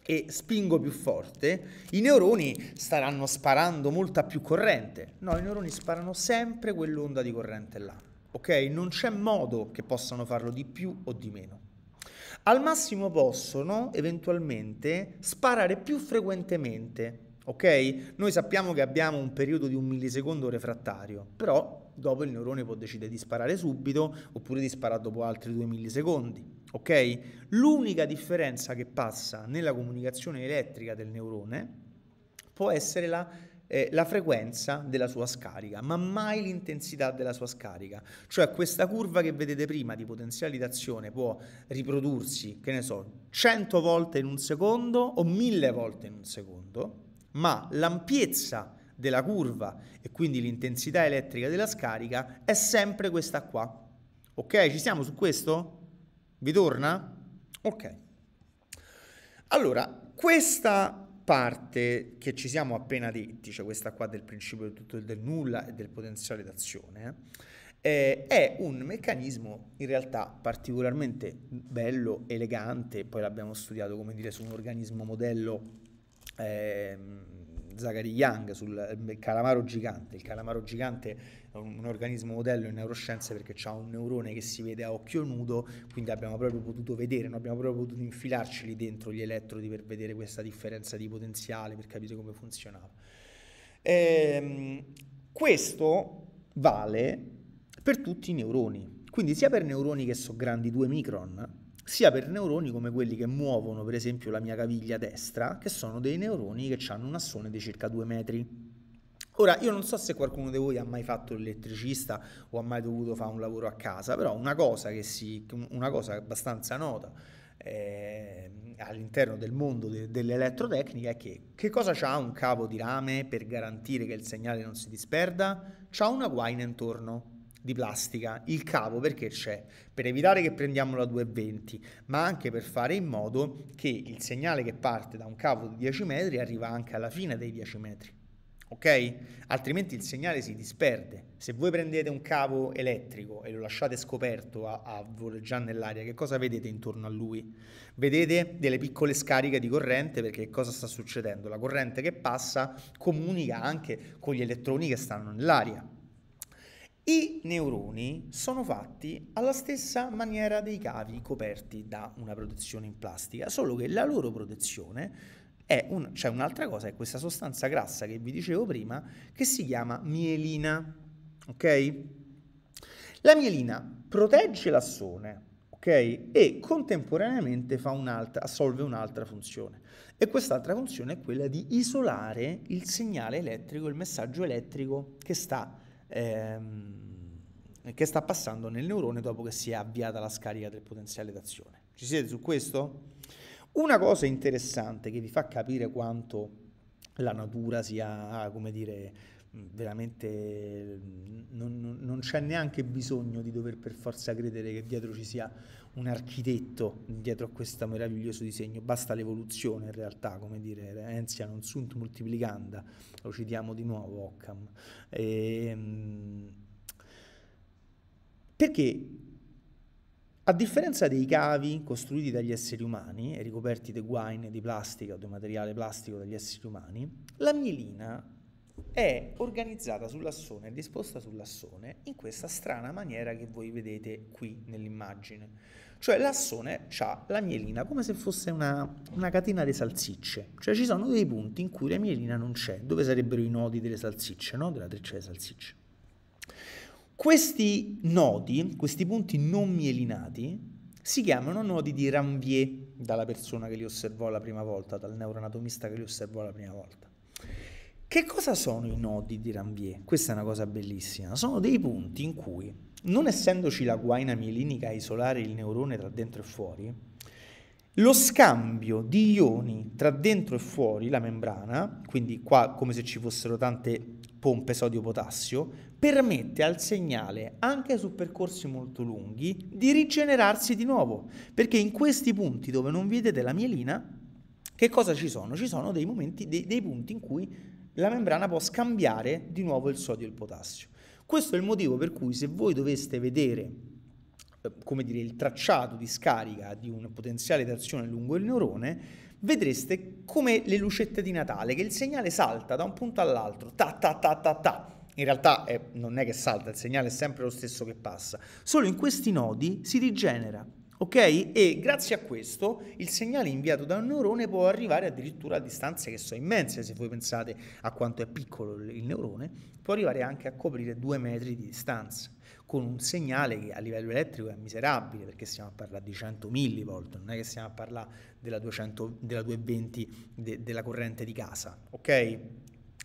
e spingo più forte, i neuroni staranno sparando molta più corrente. No, i neuroni sparano sempre quell'onda di corrente là, ok? Non c'è modo che possano farlo di più o di meno. Al massimo possono eventualmente sparare più frequentemente, ok? Noi sappiamo che abbiamo un periodo di un millisecondo refrattario, però dopo il neurone può decidere di sparare subito oppure di sparare dopo altri due millisecondi. Ok? L'unica differenza che passa nella comunicazione elettrica del neurone può essere la eh, la frequenza della sua scarica, ma mai l'intensità della sua scarica. Cioè questa curva che vedete prima di potenziale d'azione può riprodursi, che ne so, 100 volte in un secondo o 1000 volte in un secondo, ma l'ampiezza della curva e quindi l'intensità elettrica della scarica è sempre questa qua. Ok, ci siamo su questo? Vi torna? Ok. Allora, questa parte che ci siamo appena detti, cioè questa qua del principio del tutto e del nulla e del potenziale d'azione, eh, eh è un meccanismo in realtà particolarmente bello, elegante, poi l'abbiamo studiato come dire su un organismo modello eh, Zachary Young, sul eh, calamaro gigante. Il calamaro gigante un, un organismo modello in neuroscienze perché ha un neurone che si vede a occhio nudo, quindi abbiamo proprio potuto vedere, non abbiamo proprio potuto infilarci lì dentro gli elettrodi per vedere questa differenza di potenziale, per capire come funzionava. Ehm, questo vale per tutti i neuroni, quindi sia per neuroni che sono grandi 2 micron, sia per neuroni come quelli che muovono per esempio la mia caviglia destra, che sono dei neuroni che hanno un assone di circa 2 metri. Ora, io non so se qualcuno di voi ha mai fatto l'elettricista o ha mai dovuto fare un lavoro a casa, però una cosa, che si, una cosa abbastanza nota eh, all'interno del mondo de, dell'elettrotecnica è che che cosa c'ha un cavo di rame per garantire che il segnale non si disperda? C'ha una guaina intorno di plastica, il cavo perché c'è? Per evitare che prendiamo la 220, ma anche per fare in modo che il segnale che parte da un cavo di 10 metri arriva anche alla fine dei 10 metri ok? Altrimenti il segnale si disperde. Se voi prendete un cavo elettrico e lo lasciate scoperto a, a voleggiare nell'aria, che cosa vedete intorno a lui? Vedete delle piccole scariche di corrente perché cosa sta succedendo? La corrente che passa comunica anche con gli elettroni che stanno nell'aria. I neuroni sono fatti alla stessa maniera dei cavi coperti da una protezione in plastica, solo che la loro protezione c'è un, cioè un'altra cosa, è questa sostanza grassa che vi dicevo prima, che si chiama mielina, ok? La mielina protegge l'assone, ok? E contemporaneamente un'altra, assolve un'altra funzione. E quest'altra funzione è quella di isolare il segnale elettrico, il messaggio elettrico che sta... Ehm, che sta passando nel neurone dopo che si è avviata la scarica del potenziale d'azione. Ci siete su questo? Una cosa interessante che vi fa capire quanto la natura sia, come dire, veramente non, non, c'è neanche bisogno di dover per forza credere che dietro ci sia un architetto dietro a questo meraviglioso disegno, basta l'evoluzione in realtà, come dire, Enzia non sunt multiplicanda, lo citiamo di nuovo Occam. E, ehm, perché a differenza dei cavi costruiti dagli esseri umani e ricoperti di guaine di plastica o di materiale plastico dagli esseri umani, la mielina è organizzata sull'assone, è disposta sull'assone in questa strana maniera che voi vedete qui nell'immagine. Cioè l'assone ha la mielina come se fosse una, una catena di salsicce, cioè ci sono dei punti in cui la mielina non c'è, dove sarebbero i nodi delle salsicce, no? della treccia delle salsicce. Questi nodi, questi punti non mielinati, si chiamano nodi di Ranvier, dalla persona che li osservò la prima volta, dal neuroanatomista che li osservò la prima volta. Che cosa sono i nodi di Ranvier? Questa è una cosa bellissima. Sono dei punti in cui, non essendoci la guaina mielinica a isolare il neurone tra dentro e fuori, lo scambio di ioni tra dentro e fuori la membrana, quindi qua come se ci fossero tante pompe sodio-potassio, permette al segnale, anche su percorsi molto lunghi, di rigenerarsi di nuovo, perché in questi punti dove non vedete la mielina, che cosa ci sono? Ci sono dei, momenti, dei, dei punti in cui la membrana può scambiare di nuovo il sodio e il potassio. Questo è il motivo per cui se voi doveste vedere eh, come dire, il tracciato di scarica di un potenziale d'azione lungo il neurone, vedreste come le lucette di Natale, che il segnale salta da un punto all'altro, ta ta ta ta ta. In realtà è, eh, non è che salta, il segnale è sempre lo stesso che passa, solo in questi nodi si rigenera, ok? E grazie a questo il segnale inviato da un neurone può arrivare addirittura a distanze che sono immense, se voi pensate a quanto è piccolo il neurone, può arrivare anche a coprire due metri di distanza con un segnale che a livello elettrico è miserabile, perché stiamo a parlare di 100 millivolt, non è che stiamo a parlare della, 200, della 220 de, della corrente di casa, ok?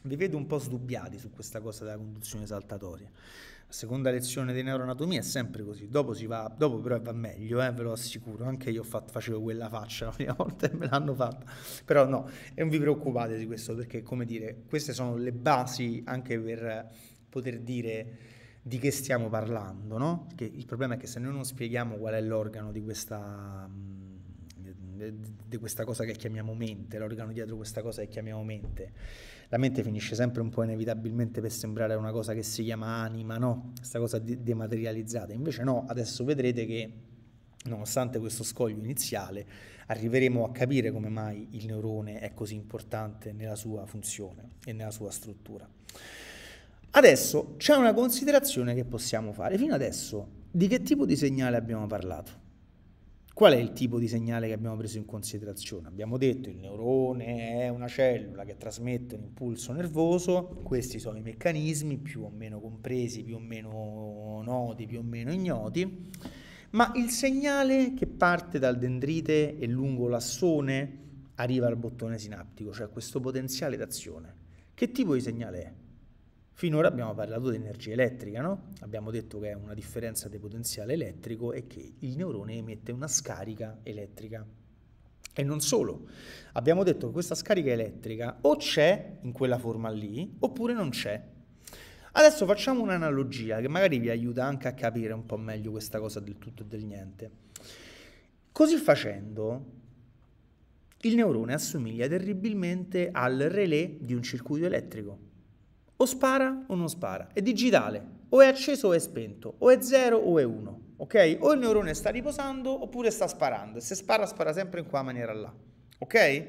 Vi vedo un po' sdubbiati su questa cosa della conduzione saltatoria. La seconda lezione di neuroanatomia è sempre così, dopo, si va, dopo però va meglio, eh, ve lo assicuro, anche io fatto, facevo quella faccia (laughs) la prima volta e me l'hanno fatta, però no, e non vi preoccupate di questo perché, come dire, queste sono le basi anche per poter dire di che stiamo parlando, no? Che il problema è che se noi non spieghiamo qual è l'organo di questa, mm, di questa cosa che chiamiamo mente, l'organo dietro questa cosa che chiamiamo mente, la mente finisce sempre un po' inevitabilmente per sembrare una cosa che si chiama anima, no? Questa cosa dematerializzata. Invece no, adesso vedrete che nonostante questo scoglio iniziale, arriveremo a capire come mai il neurone è così importante nella sua funzione e nella sua struttura. Adesso c'è una considerazione che possiamo fare. Fino adesso di che tipo di segnale abbiamo parlato? Qual è il tipo di segnale che abbiamo preso in considerazione? Abbiamo detto che il neurone è una cellula che trasmette un impulso nervoso, questi sono i meccanismi più o meno compresi, più o meno noti, più o meno ignoti, ma il segnale che parte dal dendrite e lungo l'assone arriva al bottone sinaptico, cioè questo potenziale d'azione, che tipo di segnale è? Finora abbiamo parlato di energia elettrica, no? abbiamo detto che è una differenza di potenziale elettrico e che il neurone emette una scarica elettrica. E non solo, abbiamo detto che questa scarica elettrica o c'è in quella forma lì oppure non c'è. Adesso facciamo un'analogia che magari vi aiuta anche a capire un po' meglio questa cosa del tutto e del niente. Così facendo, il neurone assomiglia terribilmente al relè di un circuito elettrico. O spara o non spara, è digitale, o è acceso o è spento, o è 0 o è 1, ok? O il neurone sta riposando oppure sta sparando, e se spara spara sempre in quella maniera là, ok?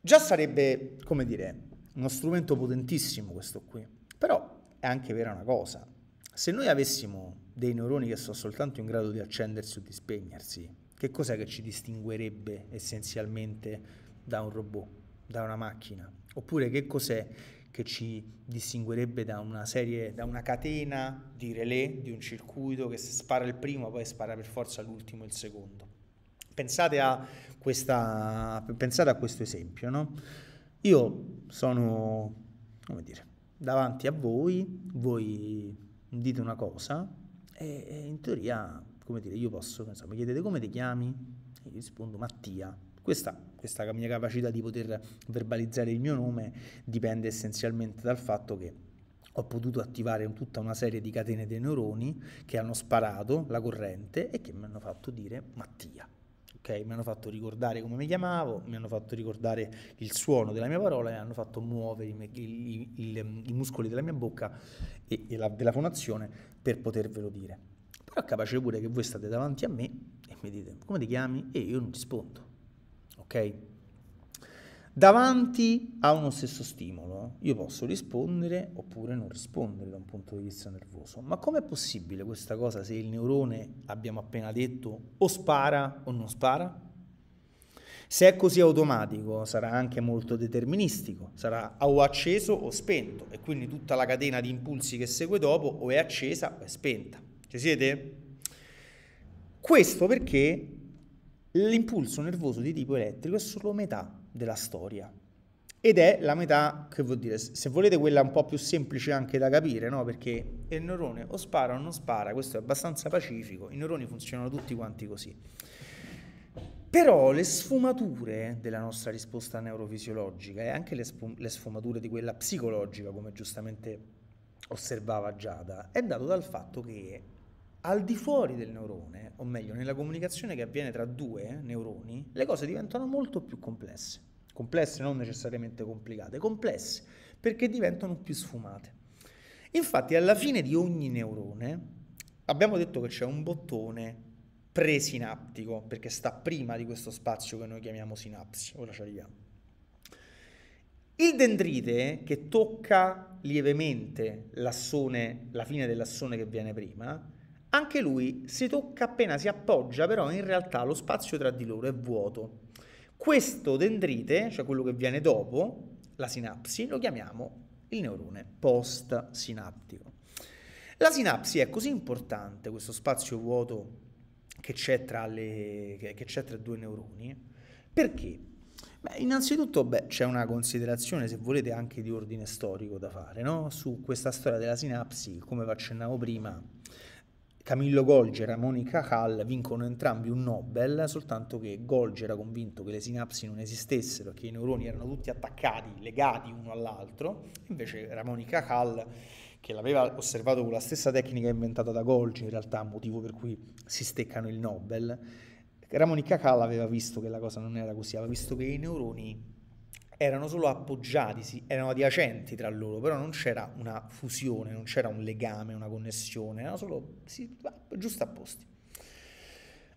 Già sarebbe, come dire, uno strumento potentissimo questo qui, però è anche vera una cosa, se noi avessimo dei neuroni che sono soltanto in grado di accendersi o di spegnersi, che cos'è che ci distinguerebbe essenzialmente da un robot, da una macchina? Oppure che cos'è che ci distinguerebbe da una serie, da una catena di relè, di un circuito che se spara il primo poi spara per forza l'ultimo e il secondo? Pensate a, questa, pensate a questo esempio, no? Io sono, come dire, davanti a voi, voi dite una cosa e, e in teoria, come dire, io posso, insomma, mi chiedete come ti chiami? E io rispondo Mattia. Questa, questa mia capacità di poter verbalizzare il mio nome dipende essenzialmente dal fatto che ho potuto attivare tutta una serie di catene dei neuroni che hanno sparato la corrente e che mi hanno fatto dire Mattia. Okay? Mi hanno fatto ricordare come mi chiamavo, mi hanno fatto ricordare il suono della mia parola, mi hanno fatto muovere i, i, i, ehm, i muscoli della mia bocca e, e la, della fonazione per potervelo dire. Però è capace pure che voi state davanti a me e mi dite come ti chiami e io non rispondo ok? Davanti a uno stesso stimolo io posso rispondere oppure non rispondere da un punto di vista nervoso, ma com'è possibile questa cosa se il neurone, abbiamo appena detto, o spara o non spara? Se è così automatico sarà anche molto deterministico, sarà o acceso o spento e quindi tutta la catena di impulsi che segue dopo o è accesa o è spenta. Ci siete? Questo perché l'impulso nervoso di tipo elettrico è solo metà della storia. Ed è la metà, che vuol dire, se volete quella un po' più semplice anche da capire, no? Perché il neurone o spara o non spara, questo è abbastanza pacifico, i neuroni funzionano tutti quanti così. Però le sfumature della nostra risposta neurofisiologica e anche le, sfum- le sfumature di quella psicologica, come giustamente osservava Giada, è dato dal fatto che al di fuori del neurone, o meglio nella comunicazione che avviene tra due neuroni, le cose diventano molto più complesse. Complesse non necessariamente complicate, complesse perché diventano più sfumate. Infatti alla fine di ogni neurone abbiamo detto che c'è un bottone presinaptico, perché sta prima di questo spazio che noi chiamiamo sinapsi, ora ci arriviamo. Il dendrite che tocca lievemente la fine dell'assone che viene prima anche lui si tocca appena si appoggia, però in realtà lo spazio tra di loro è vuoto. Questo dendrite, cioè quello che viene dopo, la sinapsi, lo chiamiamo il neurone post-sinaptico. La sinapsi è così importante, questo spazio vuoto che c'è tra, le, che c'è tra due neuroni, perché? Beh, innanzitutto beh, c'è una considerazione, se volete, anche di ordine storico da fare, no? su questa storia della sinapsi, come vi accennavo prima, Camillo Golgera e Monica Hall vincono entrambi un Nobel, soltanto che era convinto che le sinapsi non esistessero, che i neuroni erano tutti attaccati, legati uno all'altro, invece era Monica Hall che l'aveva osservato con la stessa tecnica inventata da Golgi, in realtà motivo per cui si steccano il Nobel, Ramon Cacalla aveva visto che la cosa non era così, aveva visto che i neuroni erano solo appoggiati, sì, erano adiacenti tra loro, però non c'era una fusione, non c'era un legame, una connessione, erano solo sì, giusto apposti.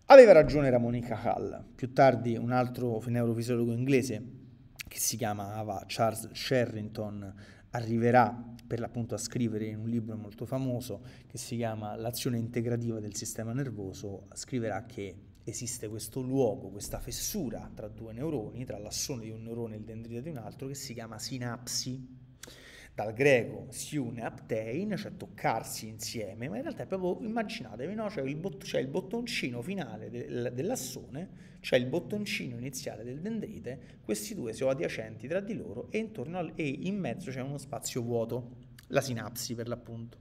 Aveva ragione Ramon Hall, più tardi un altro neurofisiologo inglese che si chiamava Charles Sherrington arriverà per l'appunto a scrivere in un libro molto famoso che si chiama L'azione integrativa del sistema nervoso, scriverà che esiste questo luogo, questa fessura tra due neuroni, tra l'assone di un neurone e il dendrite di un altro, che si chiama sinapsi. Dal greco siune aptein, cioè toccarsi insieme, ma in realtà è proprio, immaginatevi, no? c'è, cioè il, bot- c'è cioè il bottoncino finale del, dell'assone, c'è cioè il bottoncino iniziale del dendrite, questi due sono adiacenti tra di loro e, intorno al, e in mezzo c'è uno spazio vuoto, la sinapsi per l'appunto.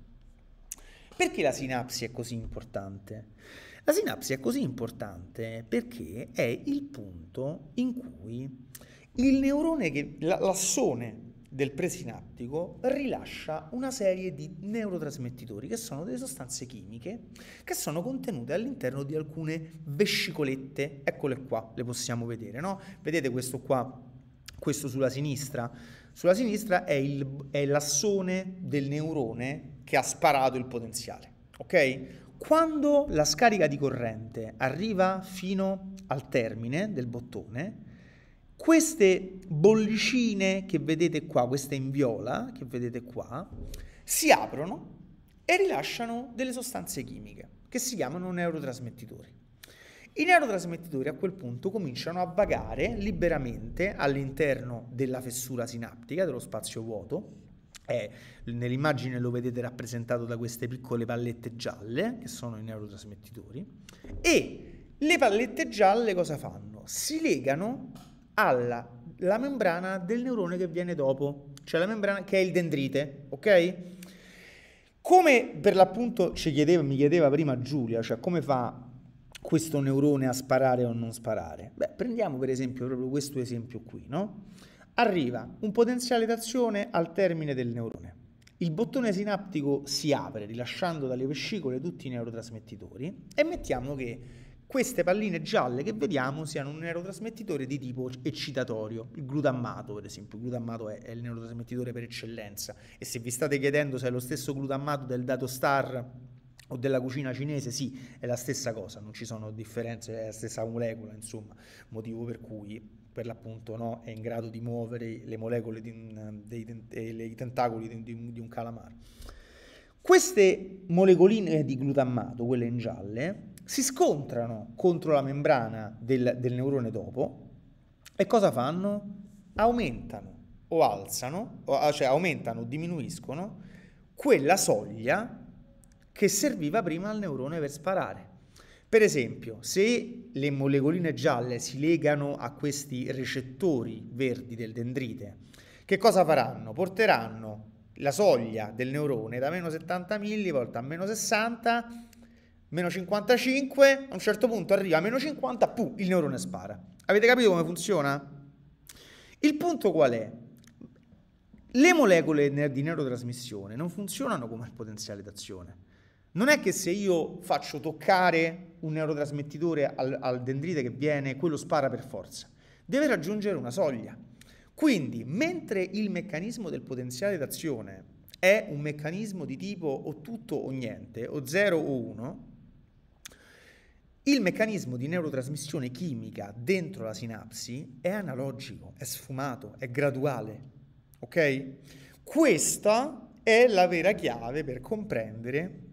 Perché la sinapsi è così importante? La sinapsi è così importante perché è il punto in cui il neurone, che, l'assone del presinaptico rilascia una serie di neurotrasmettitori che sono delle sostanze chimiche che sono contenute all'interno di alcune vescicolette, eccole qua, le possiamo vedere, no? Vedete questo qua, questo sulla sinistra? Sulla sinistra è, il, è l'assone del neurone che ha sparato il potenziale, ok? Quando la scarica di corrente arriva fino al termine del bottone, queste bollicine che vedete qua, queste in viola che vedete qua, si aprono e rilasciano delle sostanze chimiche che si chiamano neurotrasmettitori. I neurotrasmettitori a quel punto cominciano a vagare liberamente all'interno della fessura sinaptica, dello spazio vuoto, eh, nell'immagine lo vedete rappresentato da queste piccole pallette gialle che sono i neurotrasmettitori e le pallette gialle cosa fanno? Si legano alla membrana del neurone che viene dopo, cioè la membrana che è il dendrite, ok? Come per l'appunto ci chiedeva, mi chiedeva prima Giulia, cioè come fa questo neurone a sparare o non sparare? Beh, prendiamo per esempio proprio questo esempio qui, no? Arriva un potenziale d'azione al termine del neurone. Il bottone sinaptico si apre rilasciando dalle vescicole tutti i neurotrasmettitori e mettiamo che queste palline gialle che vediamo siano un neurotrasmettitore di tipo eccitatorio, il glutammato per esempio, il glutammato è, è, il neurotrasmettitore per eccellenza e se vi state chiedendo se è lo stesso glutammato del dato star o della cucina cinese, sì, è la stessa cosa, non ci sono differenze, è la stessa molecola, insomma, motivo per cui per l'appunto no, è in grado di muovere le molecole un, dei, dei tentacoli di, di, di un calamaro. Queste molecoline di glutammato, quelle in gialle, si scontrano contro la membrana del, del neurone dopo e cosa fanno? Aumentano o alzano, o, ah, cioè aumentano o diminuiscono quella soglia che serviva prima al neurone per sparare. Per esempio, se le molecoline gialle si legano a questi recettori verdi del dendrite, che cosa faranno? Porteranno la soglia del neurone da meno 70 millivolt a meno 60, meno 55, a un certo punto arriva a meno 50, puh, il neurone spara. Avete capito come funziona? Il punto qual è? Le molecole di neurotrasmissione non funzionano come potenziale d'azione non è che se io faccio toccare un neurotrasmettitore al, al dendrite che viene, quello spara per forza. Deve raggiungere una soglia. Quindi, mentre il meccanismo del potenziale d'azione è un meccanismo di tipo o tutto o niente, o 0 o 1, il meccanismo di neurotrasmissione chimica dentro la sinapsi è analogico, è sfumato, è graduale. Ok? Questa è la vera chiave per comprendere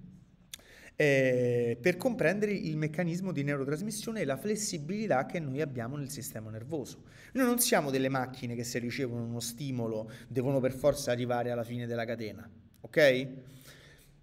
eh, per comprendere il meccanismo di neurotrasmissione e la flessibilità che noi abbiamo nel sistema nervoso. Noi non siamo delle macchine che se ricevono uno stimolo devono per forza arrivare alla fine della catena, ok?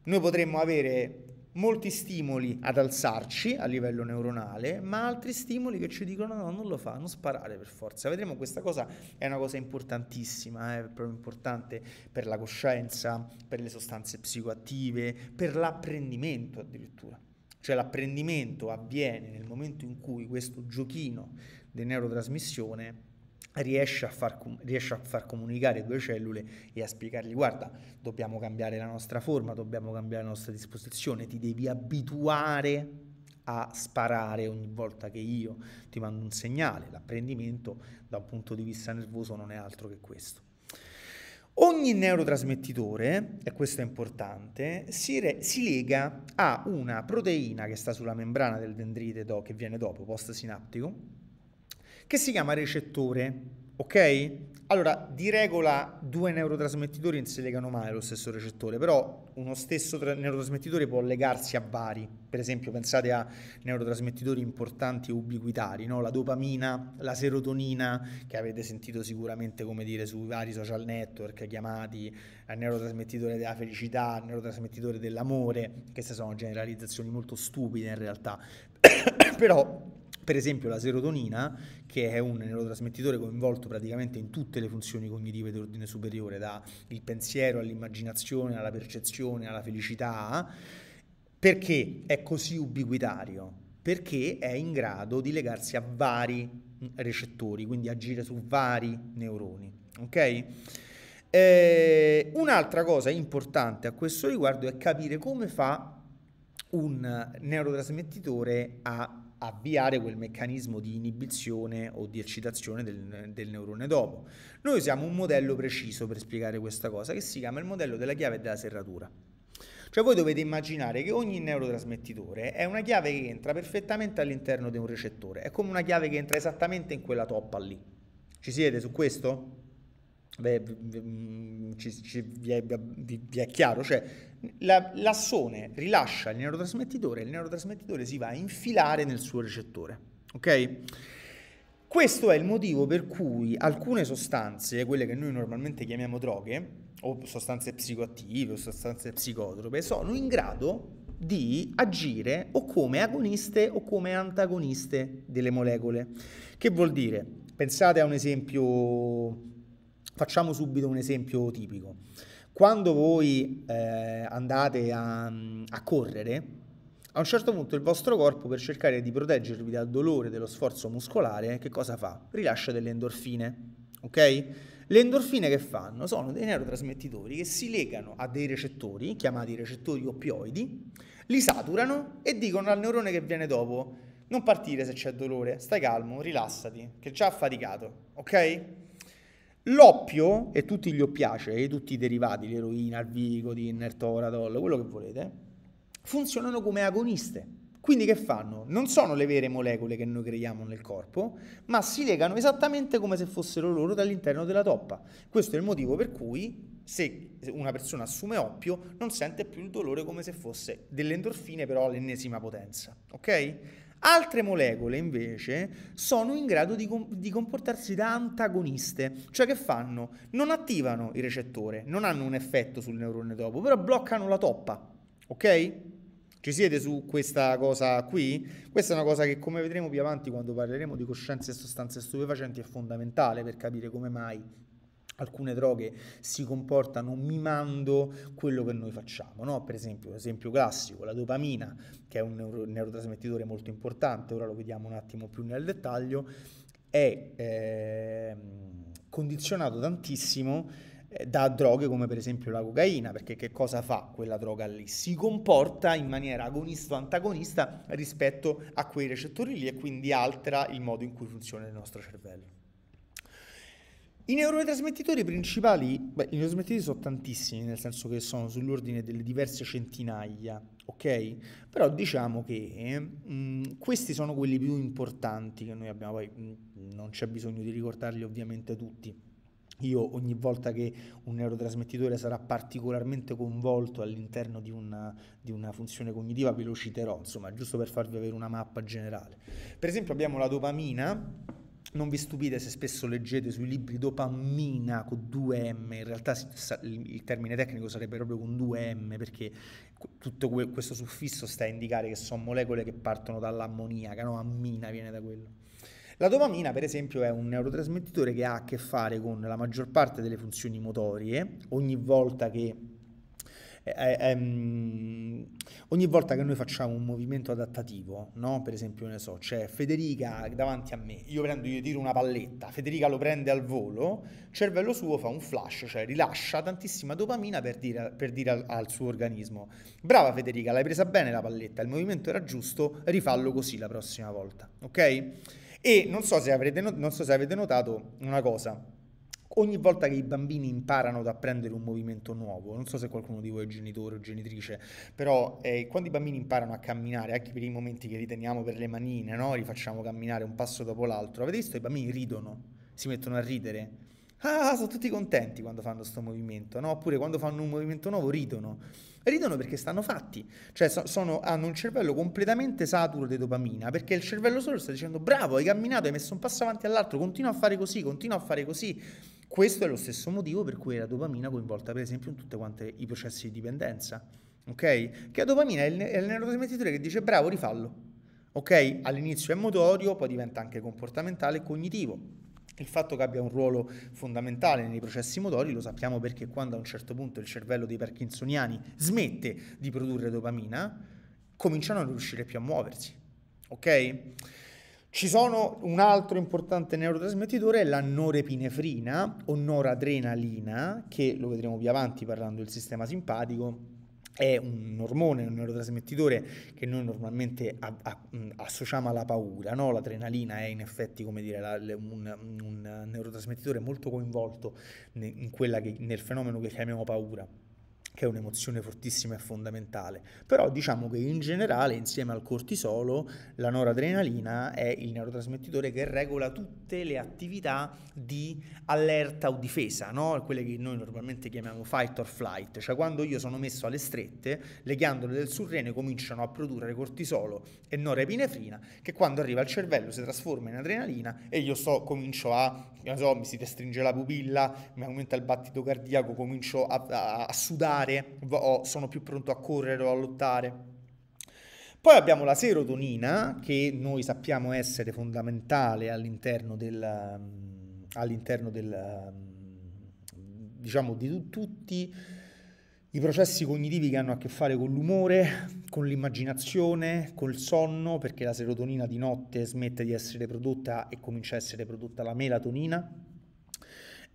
Noi potremmo avere molti stimoli ad alzarci a livello neuronale, ma altri stimoli che ci dicono no, non lo fa, non sparare per forza. Vedremo questa cosa è una cosa importantissima, eh, è proprio importante per la coscienza, per le sostanze psicoattive, per l'apprendimento addirittura. Cioè l'apprendimento avviene nel momento in cui questo giochino di neurotrasmissione Riesce a, far, riesce a, far, comunicare due cellule e a spiegargli guarda dobbiamo cambiare la nostra forma, dobbiamo cambiare la nostra disposizione, ti devi abituare a sparare ogni volta che io ti mando un segnale, l'apprendimento da un punto di vista nervoso non è altro che questo. Ogni neurotrasmettitore, e questo è importante, si, re, si lega a una proteina che sta sulla membrana del dendrite do, che viene dopo, post-sinaptico, che si chiama recettore, ok? Allora, di regola due neurotrasmettitori non si legano mai allo stesso recettore, però uno stesso tra- neurotrasmettitore può legarsi a vari. Per esempio, pensate a neurotrasmettitori importanti e ubiquitari, no? la dopamina, la serotonina, che avete sentito sicuramente come dire sui vari social network chiamati eh, neurotrasmettitore della felicità, neurotrasmettitore dell'amore. Queste sono generalizzazioni molto stupide in realtà, (coughs) però per esempio la serotonina, che è un neurotrasmettitore coinvolto praticamente in tutte le funzioni cognitive di ordine superiore, dal pensiero all'immaginazione, alla percezione, alla felicità, perché è così ubiquitario? Perché è in grado di legarsi a vari recettori, quindi agire su vari neuroni. Ok? Eh, un'altra cosa importante a questo riguardo è capire come fa un neurotrasmettitore a avviare quel meccanismo di inibizione o di eccitazione del, del, neurone dopo. Noi usiamo un modello preciso per spiegare questa cosa che si chiama il modello della chiave e della serratura. Cioè voi dovete immaginare che ogni neurotrasmettitore è una chiave che entra perfettamente all'interno di un recettore, è come una chiave che entra esattamente in quella toppa lì. Ci siete su questo? Beh, mm, ci, ci, vi, è, vi, vi, è, chiaro, cioè la, l'assone rilascia il neurotrasmettitore e il neurotrasmettitore si va a infilare nel suo recettore, ok? Questo è il motivo per cui alcune sostanze, quelle che noi normalmente chiamiamo droghe, o sostanze psicoattive o sostanze psicotrope, sono in grado di agire o come agoniste o come antagoniste delle molecole. Che vuol dire? Pensate a un esempio Facciamo subito un esempio tipico. Quando voi eh, andate a, a correre, a un certo punto il vostro corpo, per cercare di proteggervi dal dolore dello sforzo muscolare, che cosa fa? Rilascia delle endorfine. Ok? Le endorfine che fanno? Sono dei neurotrasmettitori che si legano a dei recettori, chiamati recettori oppioidi, li saturano e dicono al neurone che viene dopo: non partire se c'è dolore, stai calmo, rilassati, che è già affaticato. Ok? L'oppio e tutti gli oppiacei, tutti i derivati, l'eroina, il Vicodin, il Toradol, quello che volete, funzionano come agoniste. Quindi che fanno? Non sono le vere molecole che noi creiamo nel corpo, ma si legano esattamente come se fossero loro dall'interno della toppa. Questo è il motivo per cui se una persona assume oppio non sente più il dolore come se fosse delle endorfine però all'ennesima potenza. Ok? Altre molecole invece sono in grado di, com- di, comportarsi da antagoniste, cioè che fanno? Non attivano il recettore, non hanno un effetto sul neurone dopo, però bloccano la toppa, ok? Ci siete su questa cosa qui? Questa è una cosa che come vedremo più avanti quando parleremo di coscienze e sostanze stupefacenti è fondamentale per capire come mai alcune droghe si comportano mimando quello che noi facciamo, no? per esempio, un esempio classico, la dopamina, che è un neuro- neurotrasmettitore molto importante, ora lo vediamo un attimo più nel dettaglio, è eh, condizionato tantissimo eh, da droghe come per esempio la cocaina, perché che cosa fa quella droga lì? Si comporta in maniera agonista o antagonista rispetto a quei recettori lì e quindi altera il modo in cui funziona il nostro cervello. I neurotrasmettitori principali, beh, i neurotrasmettitori sono tantissimi, nel senso che sono sull'ordine delle diverse centinaia, ok? Però diciamo che mh, mm, questi sono quelli più importanti che noi abbiamo, poi mh, mm, non c'è bisogno di ricordarli ovviamente tutti. Io ogni volta che un neurotrasmettitore sarà particolarmente coinvolto all'interno di una, di una, funzione cognitiva ve lo citerò, insomma, giusto per farvi avere una mappa generale. Per esempio abbiamo la dopamina non vi stupite se spesso leggete sui libri dopamina con 2M, in realtà il termine tecnico sarebbe proprio con 2M perché tutto questo suffisso sta a indicare che sono molecole che partono dall'ammoniaca, no? ammina viene da quello. La dopamina, per esempio, è un neurotrasmettitore che ha a che fare con la maggior parte delle funzioni motorie, ogni volta che... è, eh, eh, ehm, ogni volta che noi facciamo un movimento adattativo, no? per esempio, ne so, c'è Federica davanti a me, io prendo, io tiro una palletta, Federica lo prende al volo, il cervello suo fa un flash, cioè rilascia tantissima dopamina per dire, per dire al, al suo organismo, brava Federica, l'hai presa bene la palletta, il movimento era giusto, rifallo così la prossima volta, ok? E non so se, avrete, non so se avete notato una cosa, ogni volta che i bambini imparano ad apprendere un movimento nuovo, non so se qualcuno di voi è genitore o genitrice, però eh, quando i bambini imparano a camminare, anche per i momenti che li teniamo per le manine, no? li facciamo camminare un passo dopo l'altro, avete visto i bambini ridono, si mettono a ridere. Ah, sono tutti contenti quando fanno questo movimento, no? Oppure quando fanno un movimento nuovo ridono. Ridono perché stanno fatti, cioè so, sono, hanno un cervello completamente saturo di dopamina, perché il cervello solo sta dicendo bravo, hai camminato, hai messo un passo avanti all'altro, continua a fare così, continua a fare così. Questo è lo stesso motivo per cui la dopamina è coinvolta per esempio in tutti quanti i processi di dipendenza, ok? Che la dopamina è il, è neurotrasmettitore che dice bravo, rifallo. Ok? All'inizio è motorio, poi diventa anche comportamentale e cognitivo. Il fatto che abbia un ruolo fondamentale nei processi motori lo sappiamo perché quando a un certo punto il cervello dei parkinsoniani smette di produrre dopamina, cominciano a non riuscire più a muoversi. Ok? Ci sono un altro importante neurotrasmettitore, è la norepinefrina o noradrenalina, che lo vedremo più avanti parlando del sistema simpatico. È un ormone, un neurotrasmettitore che noi normalmente a, a, mm, associamo alla paura. No? L'adrenalina è in effetti dire, la, un, un, neurotrasmettitore molto coinvolto ne, che, nel fenomeno che chiamiamo paura che è un'emozione fortissima e fondamentale. Però diciamo che in generale, insieme al cortisolo, la noradrenalina è il neurotrasmettitore che regola tutte le attività di allerta o difesa, no? quelle che noi normalmente chiamiamo fight or flight, cioè quando io sono messo alle strette, le ghiandole del surrene cominciano a produrre cortisolo e norepinefrina, che quando arriva al cervello si trasforma in adrenalina e io so, comincio a, so, mi si restringe la pupilla, mi aumenta il battito cardiaco, comincio a, a, a sudare fare o sono più pronto a correre o a lottare. Poi abbiamo la serotonina che noi sappiamo essere fondamentale all'interno del, mm, all'interno del mm, diciamo di t- tutti i processi cognitivi che hanno a che fare con l'umore, con l'immaginazione, col sonno, perché la serotonina di notte smette di essere prodotta e comincia a essere prodotta la melatonina.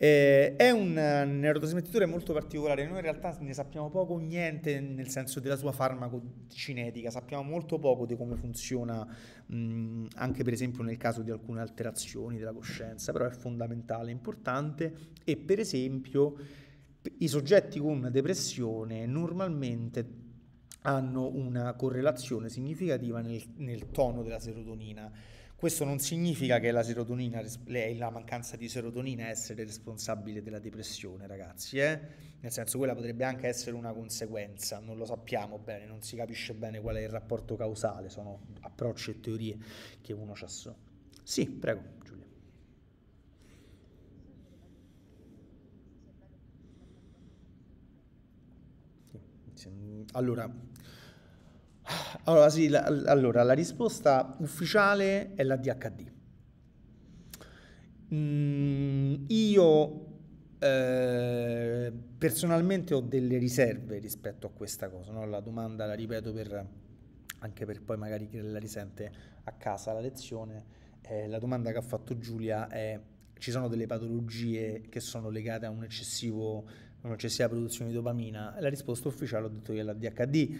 Eh, è un eh, neurotrasmettitore molto particolare, noi in realtà ne sappiamo poco o niente nel senso della sua farmacocinetica, sappiamo molto poco di come funziona mh, anche per esempio nel caso di alcune alterazioni della coscienza, però è fondamentale, importante e per esempio i soggetti con depressione normalmente hanno una correlazione significativa nel, nel tono della serotonina questo non significa che la serotonina, la mancanza di serotonina è essere responsabile della depressione, ragazzi, eh? Nel senso quella potrebbe anche essere una conseguenza, non lo sappiamo bene, non si capisce bene qual è il rapporto causale, sono approcci e teorie che uno ha sotto. Sì, prego Giulia. Allora, allora, sì, la, allora, la risposta ufficiale è la DHD. Mm, io eh, personalmente ho delle riserve rispetto a questa cosa, no? la domanda la ripeto per, anche per poi magari chi la risente a casa la lezione, eh, la domanda che ha fatto Giulia è ci sono delle patologie che sono legate a un eccessivo, un'eccessiva produzione di dopamina? La risposta ufficiale ho detto che è la DHD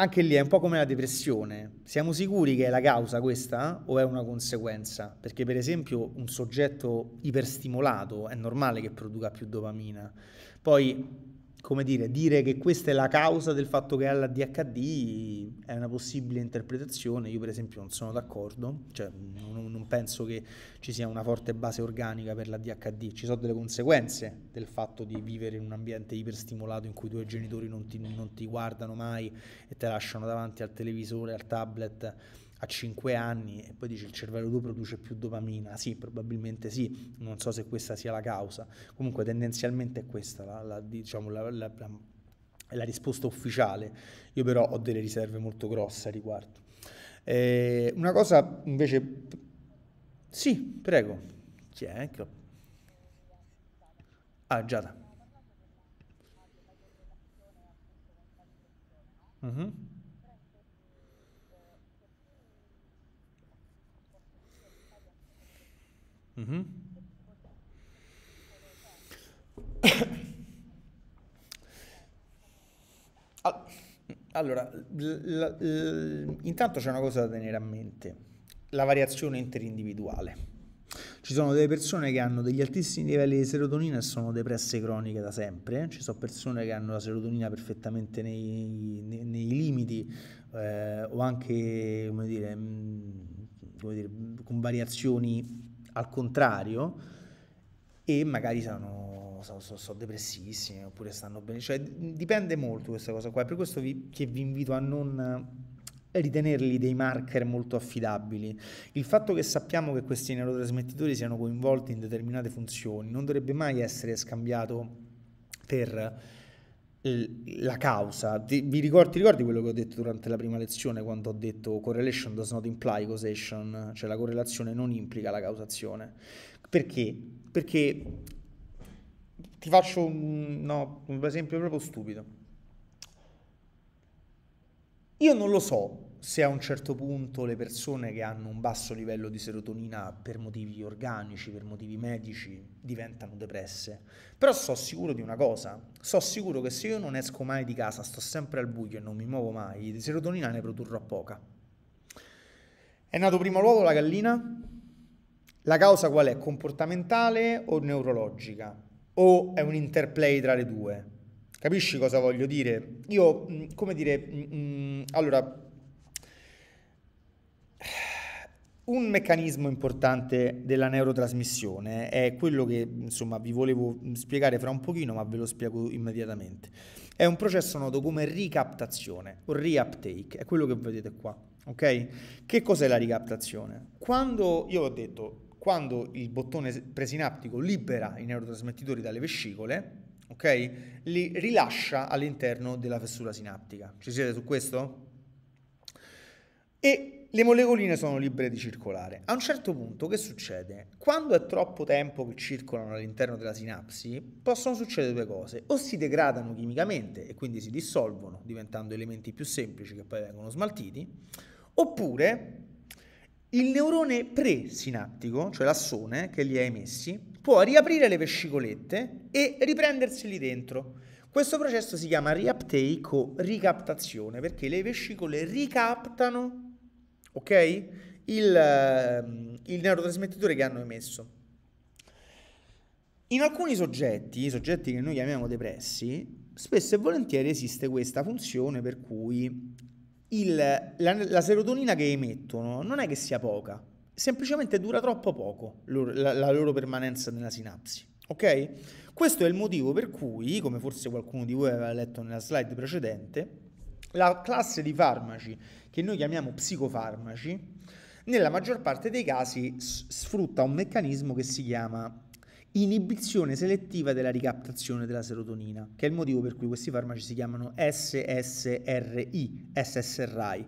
anche lì è un po' come la depressione. Siamo sicuri che è la causa questa o è una conseguenza? Perché per esempio un soggetto iperstimolato è normale che produca più dopamina. Poi come dire, dire che questa è la causa del fatto che ha la DHD è una possibile interpretazione, io per esempio non sono d'accordo, cioè non, non, penso che ci sia una forte base organica per la DHD, ci sono delle conseguenze del fatto di vivere in un ambiente iperstimolato in cui i tuoi genitori non ti, non ti guardano mai e te lasciano davanti al televisore, al tablet a 5 anni e poi dici il cervello tu produce più dopamina, sì, probabilmente sì, non so se questa sia la causa, comunque tendenzialmente è questa la, la, diciamo, la, la, la risposta ufficiale, io però ho delle riserve molto grosse a riguardo. Eh, una cosa invece... Sì, prego. Chi è? Ecco. Ah, Giada. mm uh Mm-hmm. (coughs) Allora, l- l- intanto c'è una cosa da tenere a mente, la variazione interindividuale. Ci sono delle persone che hanno degli altissimi livelli di serotonina e sono depresse croniche da sempre, ci sono persone che hanno la serotonina perfettamente nei, nei, nei limiti eh, o anche, come dire, mm, come dire, con variazioni al contrario e magari sono, sono, sono depressissime oppure stanno bene, cioè dipende molto questa cosa qua, per questo vi, che vi invito a non ritenerli dei marker molto affidabili. Il fatto che sappiamo che questi neurotrasmettitori siano coinvolti in determinate funzioni non dovrebbe mai essere scambiato per la causa. Ti, vi ricordi, ti ricordi quello che ho detto durante la prima lezione quando ho detto correlation does not imply causation, cioè la correlazione non implica la causazione. Perché? Perché ti faccio un, no, un esempio proprio stupido. Io non lo so se a un certo punto le persone che hanno un basso livello di serotonina per motivi organici, per motivi medici, diventano depresse. Però so sicuro di una cosa, so sicuro che se io non esco mai di casa, sto sempre al buio e non mi muovo mai, di serotonina ne produrrò poca. È nato prima l'uovo la gallina? La causa qual è? Comportamentale o neurologica? O è un interplay tra le due? Capisci cosa voglio dire? Io, come dire, mh, allora Un meccanismo importante della neurotrasmissione è quello che insomma vi volevo spiegare fra un pochino, ma ve lo spiego immediatamente. È un processo noto come ricaptazione o reuptake, è quello che vedete qua, ok? Che cos'è la ricaptazione? Quando io ho detto, quando il bottone presinaptico libera i neurotrasmettitori dalle vescicole, ok? Li rilascia all'interno della fessura sinaptica. Ci siete su questo? E le molecoline sono libere di circolare. A un certo punto che succede? Quando è troppo tempo che circolano all'interno della sinapsi, possono succedere due cose. O si degradano chimicamente e quindi si dissolvono, diventando elementi più semplici che poi vengono smaltiti, oppure il neurone presinaptico, cioè l'assone che li ha emessi, può riaprire le vescicolette e riprendersi lì dentro. Questo processo si chiama reuptake o ricaptazione perché le vescicole ricaptano ok? Il, ehm, il neurotrasmettitore che hanno emesso. In alcuni soggetti, i soggetti che noi chiamiamo depressi, spesso e volentieri esiste questa funzione per cui il, la, la, serotonina che emettono non è che sia poca, semplicemente dura troppo poco loro, la, la, loro permanenza nella sinapsi. Ok? Questo è il motivo per cui, come forse qualcuno di voi aveva letto nella slide precedente, la classe di farmaci che noi chiamiamo psicofarmaci, nella maggior parte dei casi sfrutta un meccanismo che si chiama inibizione selettiva della ricaptazione della serotonina, che è il motivo per cui questi farmaci si chiamano SSRI, SSRI,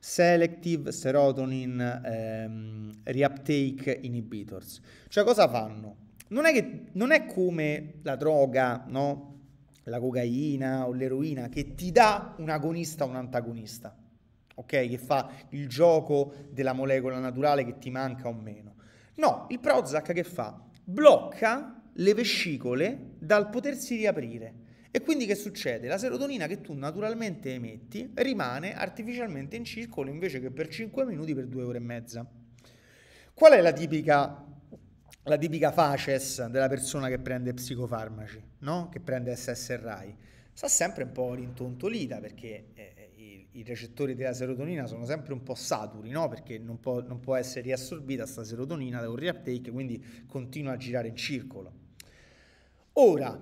Selective Serotonin ehm, Reuptake Inhibitors. Cioè cosa fanno? Non è, che, non è come la droga, no? la cocaina o l'eroina che ti dà un agonista o un antagonista, ok? Che fa il gioco della molecola naturale che ti manca o meno. No, il Prozac che fa? Blocca le vescicole dal potersi riaprire. E quindi che succede? La serotonina che tu naturalmente emetti rimane artificialmente in circolo invece che per 5 minuti per 2 ore e mezza. Qual è la tipica la tipica faces della persona che prende psicofarmaci, no? che prende SSRI, sta sempre un po' rintontolita perché eh, eh i, i, recettori della serotonina sono sempre un po' saturi, no? perché non può, non può essere riassorbita questa serotonina da un reuptake, quindi continua a girare in circolo. Ora,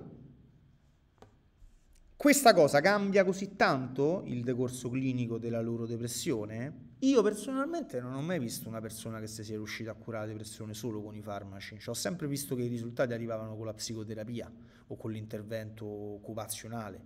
questa cosa cambia così tanto il decorso clinico della loro depressione? Io personalmente non ho mai visto una persona che si sia riuscita a curare la depressione solo con i farmaci, cioè, ho sempre visto che i risultati arrivavano con la psicoterapia o con l'intervento occupazionale.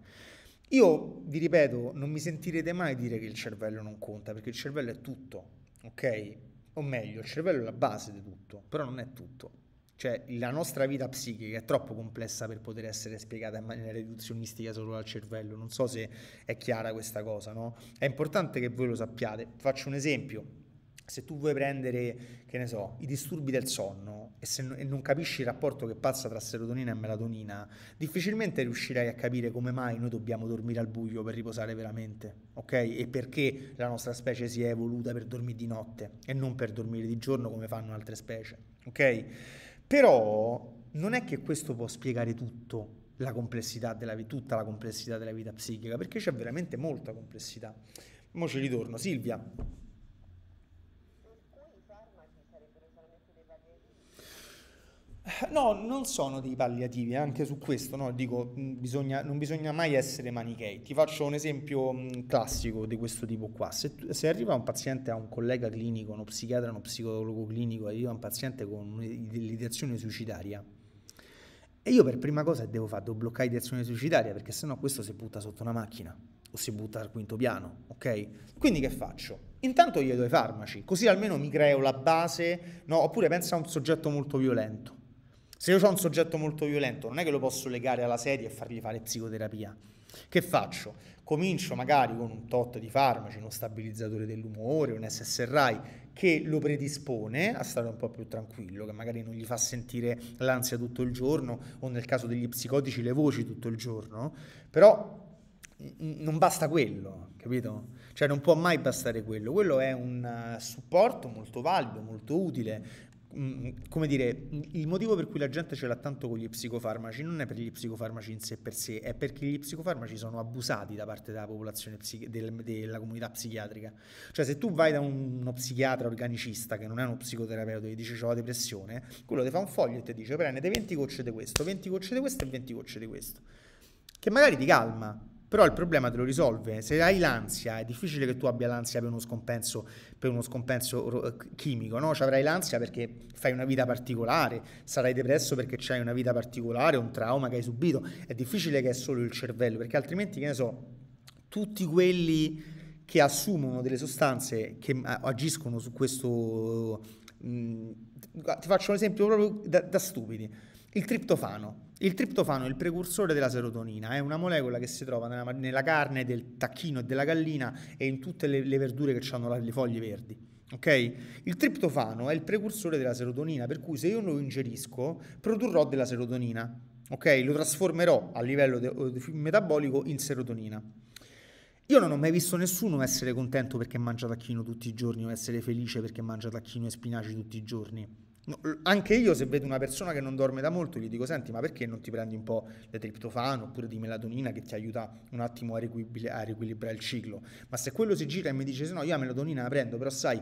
Io vi ripeto, non mi sentirete mai dire che il cervello non conta, perché il cervello è tutto, ok? O meglio, il cervello è la base di tutto, però non è tutto. Cioè, la nostra vita psichica è troppo complessa per poter essere spiegata in maniera riduzionistica solo dal cervello. Non so se è chiara questa cosa, no? È importante che voi lo sappiate. Faccio un esempio. Se tu vuoi prendere, che ne so, i disturbi del sonno e, se, e non capisci il rapporto che passa tra serotonina e melatonina, difficilmente riuscirai a capire come mai noi dobbiamo dormire al buio per riposare veramente, ok? E perché la nostra specie si è evoluta per dormire di notte e non per dormire di giorno come fanno altre specie, ok? Però non è che questo può spiegare tutto, la complessità della, tutta la complessità della vita psichica, perché c'è veramente molta complessità. Mo ci ritorno. Silvia, No, non sono dei palliativi, eh, anche su questo no? Dico, mm, bisogna, non bisogna mai essere manichei. Ti faccio un esempio mm, classico di questo tipo qua. Se, se, arriva un paziente a un collega clinico, uno psichiatra, uno psicologo clinico, arriva un paziente con l'ideazione suicidaria, e io per prima cosa devo fare, devo bloccare l'ideazione suicidaria, perché sennò questo si butta sotto una macchina o si butta al quinto piano, ok? Quindi che faccio? Intanto gli do i farmaci, così almeno mi creo la base, no? Oppure pensa a un soggetto molto violento se io ho un soggetto molto violento, non è che lo posso legare alla sedia e fargli fare psicoterapia. Che faccio? Comincio magari con un tot di farmaci, uno stabilizzatore dell'umore, un SSRI che lo predispone a stare un po' più tranquillo, che magari non gli fa sentire l'ansia tutto il giorno o nel caso degli psicotici le voci tutto il giorno, però non basta quello, capito? Cioè non può mai bastare quello, quello è un eh, supporto molto valido, molto utile, Mm, mm, come dire, il motivo per cui la gente ce l'ha tanto con gli psicofarmaci non è per gli psicofarmaci in sé per sé, è perché gli psicofarmaci sono abusati da parte della popolazione psichi- del, della comunità psichiatrica. Cioè, se tu vai da un, uno psichiatra organicista che non è uno psicoterapeuta e dice ho la depressione, quello ti fa un foglio e ti dice prendete 20 gocce di questo, 20 gocce di questo e 20 gocce di questo, che magari ti calma, però il problema te lo risolve. Se hai l'ansia, è difficile che tu abbia l'ansia per uno scompenso, per uno scompenso eh, chimico, no? Cioè avrai l'ansia perché fai una vita particolare, sarai depresso perché c'hai una vita particolare, un trauma che hai subito. È difficile che è solo il cervello, perché altrimenti, che ne so, tutti quelli che assumono delle sostanze che eh, agiscono su questo... Mh, mm, ti faccio un esempio proprio da, da stupidi il triptofano. Il triptofano è il precursore della serotonina, è una molecola che si trova nella, nella carne del tacchino e della gallina e in tutte le, le verdure che hanno le foglie verdi. Okay? Il triptofano è il precursore della serotonina, per cui se io lo ingerisco produrrò della serotonina, okay? lo trasformerò a livello de- metabolico in serotonina. Io non ho mai visto nessuno essere contento perché mangia tacchino tutti i giorni o essere felice perché mangia tacchino e spinaci tutti i giorni. No, anche io se vedo una persona che non dorme da molto gli dico senti ma perché non ti prendi un po' di triptofano oppure di melatonina che ti aiuta un attimo a, a riequilibrare il ciclo ma se quello si gira e mi dice se no io la melatonina la prendo però sai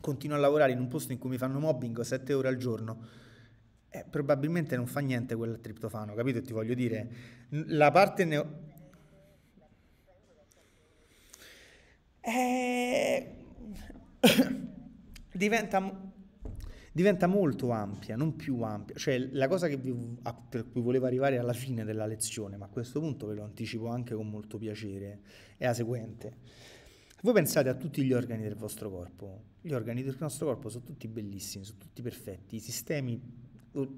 continuo a lavorare in un posto in cui mi fanno mobbing 7 ore al giorno eh, probabilmente non fa niente quel triptofano capito ti voglio dire la parte neo eh... (coughs) diventa diventa molto ampia, non più ampia. Cioè la cosa vi, a, per cui volevo arrivare alla fine della lezione, ma a questo punto ve lo anticipo anche con molto piacere, è la seguente. Voi pensate a tutti gli organi del vostro corpo. Gli organi del nostro corpo sono tutti bellissimi, sono tutti perfetti, i sistemi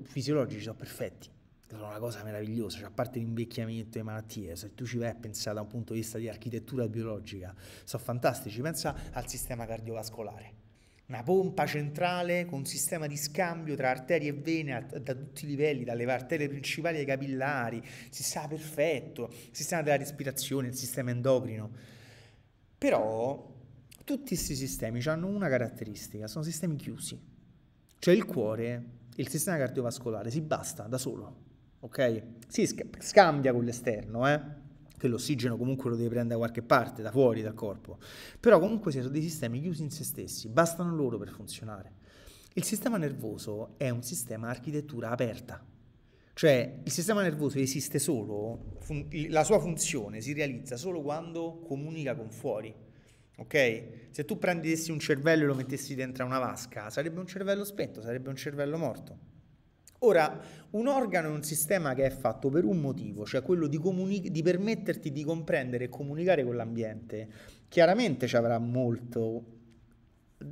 fisiologici sono perfetti sono una cosa meravigliosa, cioè, a parte l'invecchiamento e le malattie, se tu ci vai a pensare da un punto di vista di architettura biologica, sono fantastici, pensa al sistema cardiovascolare una pompa centrale con un sistema di scambio tra arterie e vene a, da tutti i livelli, dalle arterie principali ai capillari, si sa perfetto, il sistema della respirazione, il sistema endocrino. Però tutti questi sistemi hanno una caratteristica, sono sistemi chiusi. Cioè il cuore, il sistema cardiovascolare si basta da solo, ok? Si scambia con l'esterno, eh? che l'ossigeno comunque lo deve prendere da qualche parte, da fuori dal corpo, però comunque sono dei sistemi chiusi in se stessi, bastano loro per funzionare. Il sistema nervoso è un sistema a architettura aperta, cioè il sistema nervoso esiste solo, fun- la sua funzione si realizza solo quando comunica con fuori. Ok? Se tu prendessi un cervello e lo mettessi dentro una vasca, sarebbe un cervello spento, sarebbe un cervello morto. Ora, un organo è un sistema che è fatto per un motivo, cioè quello di, comuni- di permetterti di comprendere e comunicare con l'ambiente. Chiaramente ci avrà molto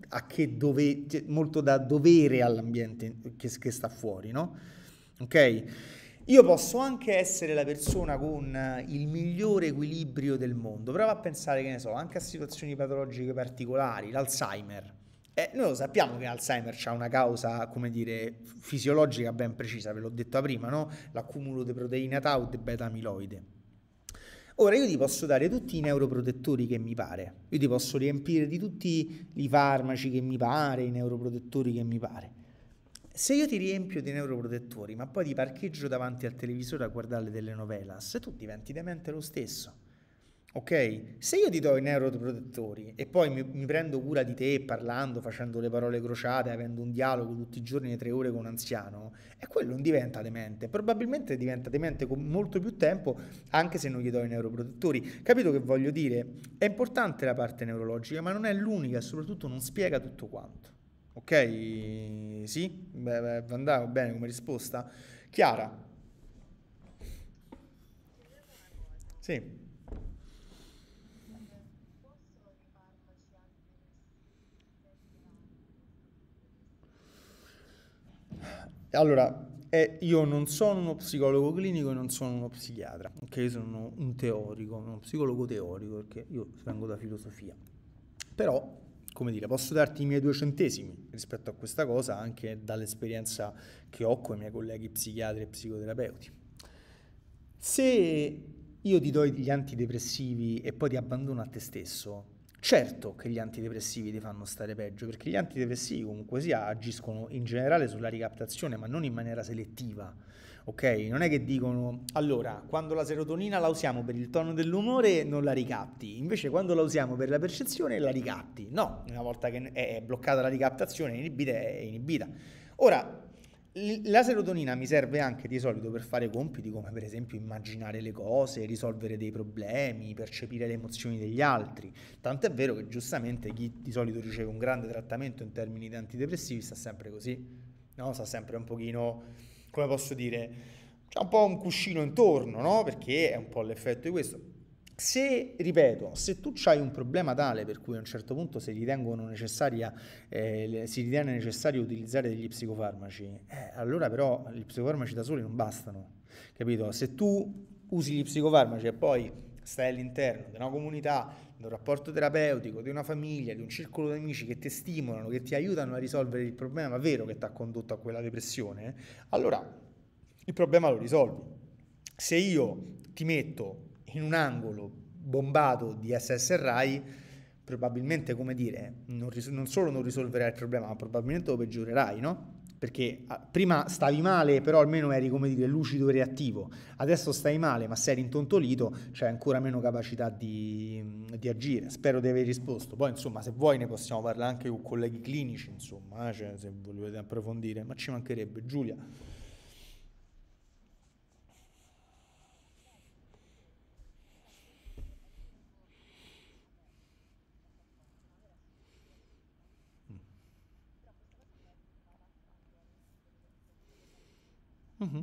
a che dove, cioè molto da dovere all'ambiente che, che, sta fuori, no? Ok? Io posso anche essere la persona con il migliore equilibrio del mondo, prova a pensare, che ne so, anche a situazioni patologiche particolari, l'Alzheimer. Eh, noi lo sappiamo che Alzheimer ha una causa, come dire, fisiologica ben precisa, ve l'ho detto prima, no? L'accumulo di proteina tau e beta amiloide. Ora io ti posso dare tutti i neuroprotettori che mi pare, io ti posso riempire di tutti i farmaci che mi pare, i neuroprotettori che mi pare. Se io ti riempio di neuroprotettori, ma poi ti parcheggio davanti al televisore a guardare delle novelas, tu diventi demente lo stesso. Ok, se io ti do i neuroprotettori e poi mi, mi, prendo cura di te parlando, facendo le parole crociate, avendo un dialogo tutti i giorni le tre ore con un anziano, e quello non diventa demente. Probabilmente diventa demente con molto più tempo anche se non gli do i neuroprotettori. Capito che voglio dire? È importante la parte neurologica, ma non è l'unica e soprattutto non spiega tutto quanto. Ok? Sì? Beh, bene come risposta? Chiara? Sì. allora, eh, io non sono uno psicologo clinico e non sono uno psichiatra, ok? Sono un teorico, uno psicologo teorico, perché io vengo da filosofia. Però, come dire, posso darti i miei due centesimi rispetto a questa cosa anche dall'esperienza che ho con i miei colleghi psichiatri e psicoterapeuti. Se io ti do gli antidepressivi e poi ti abbandono a te stesso, Certo che gli antidepressivi ti fanno stare peggio, perché gli antidepressivi comunque sia agiscono in generale sulla ricaptazione, ma non in maniera selettiva. Ok? Non è che dicono allora, quando la serotonina la usiamo per il tono dell'umore non la ricatti, invece quando la usiamo per la percezione la ricatti. No, una volta che è bloccata la ricaptazione, inibita, è inibita. Ora, la serotonina mi serve anche di solito per fare compiti come per esempio immaginare le cose, risolvere dei problemi, percepire le emozioni degli altri. Tant'è vero che giustamente chi di solito riceve un grande trattamento in termini di antidepressivi sta sempre così, no? sta sempre un pochino, come posso dire, c'è un po' un cuscino intorno, no? perché è un po' l'effetto di questo se, ripeto, se tu hai un problema tale per cui a un certo punto si, ritengono eh, si ritiene necessario utilizzare degli psicofarmaci, eh, allora però gli psicofarmaci da soli non bastano, capito? Se tu usi gli psicofarmaci e poi stai all'interno di una comunità, di un rapporto terapeutico, di una famiglia, di un circolo di amici che ti stimolano, che ti aiutano a risolvere il problema vero che ti ha condotto a quella depressione, allora il problema lo risolvi. Se io ti metto in un angolo bombato di SSRI, probabilmente, come dire, non, ris- non solo non risolverai il problema, ma probabilmente lo peggiorerai, no? Perché ah, prima stavi male, però almeno eri, come dire, lucido e reattivo. Adesso stai male, ma sei rintontolito, c'hai ancora meno capacità di, di, agire. Spero di aver risposto. Poi, insomma, se vuoi ne possiamo parlare anche con colleghi clinici, insomma, eh, cioè, se volete approfondire, ma ci mancherebbe. Giulia. Mm-hmm.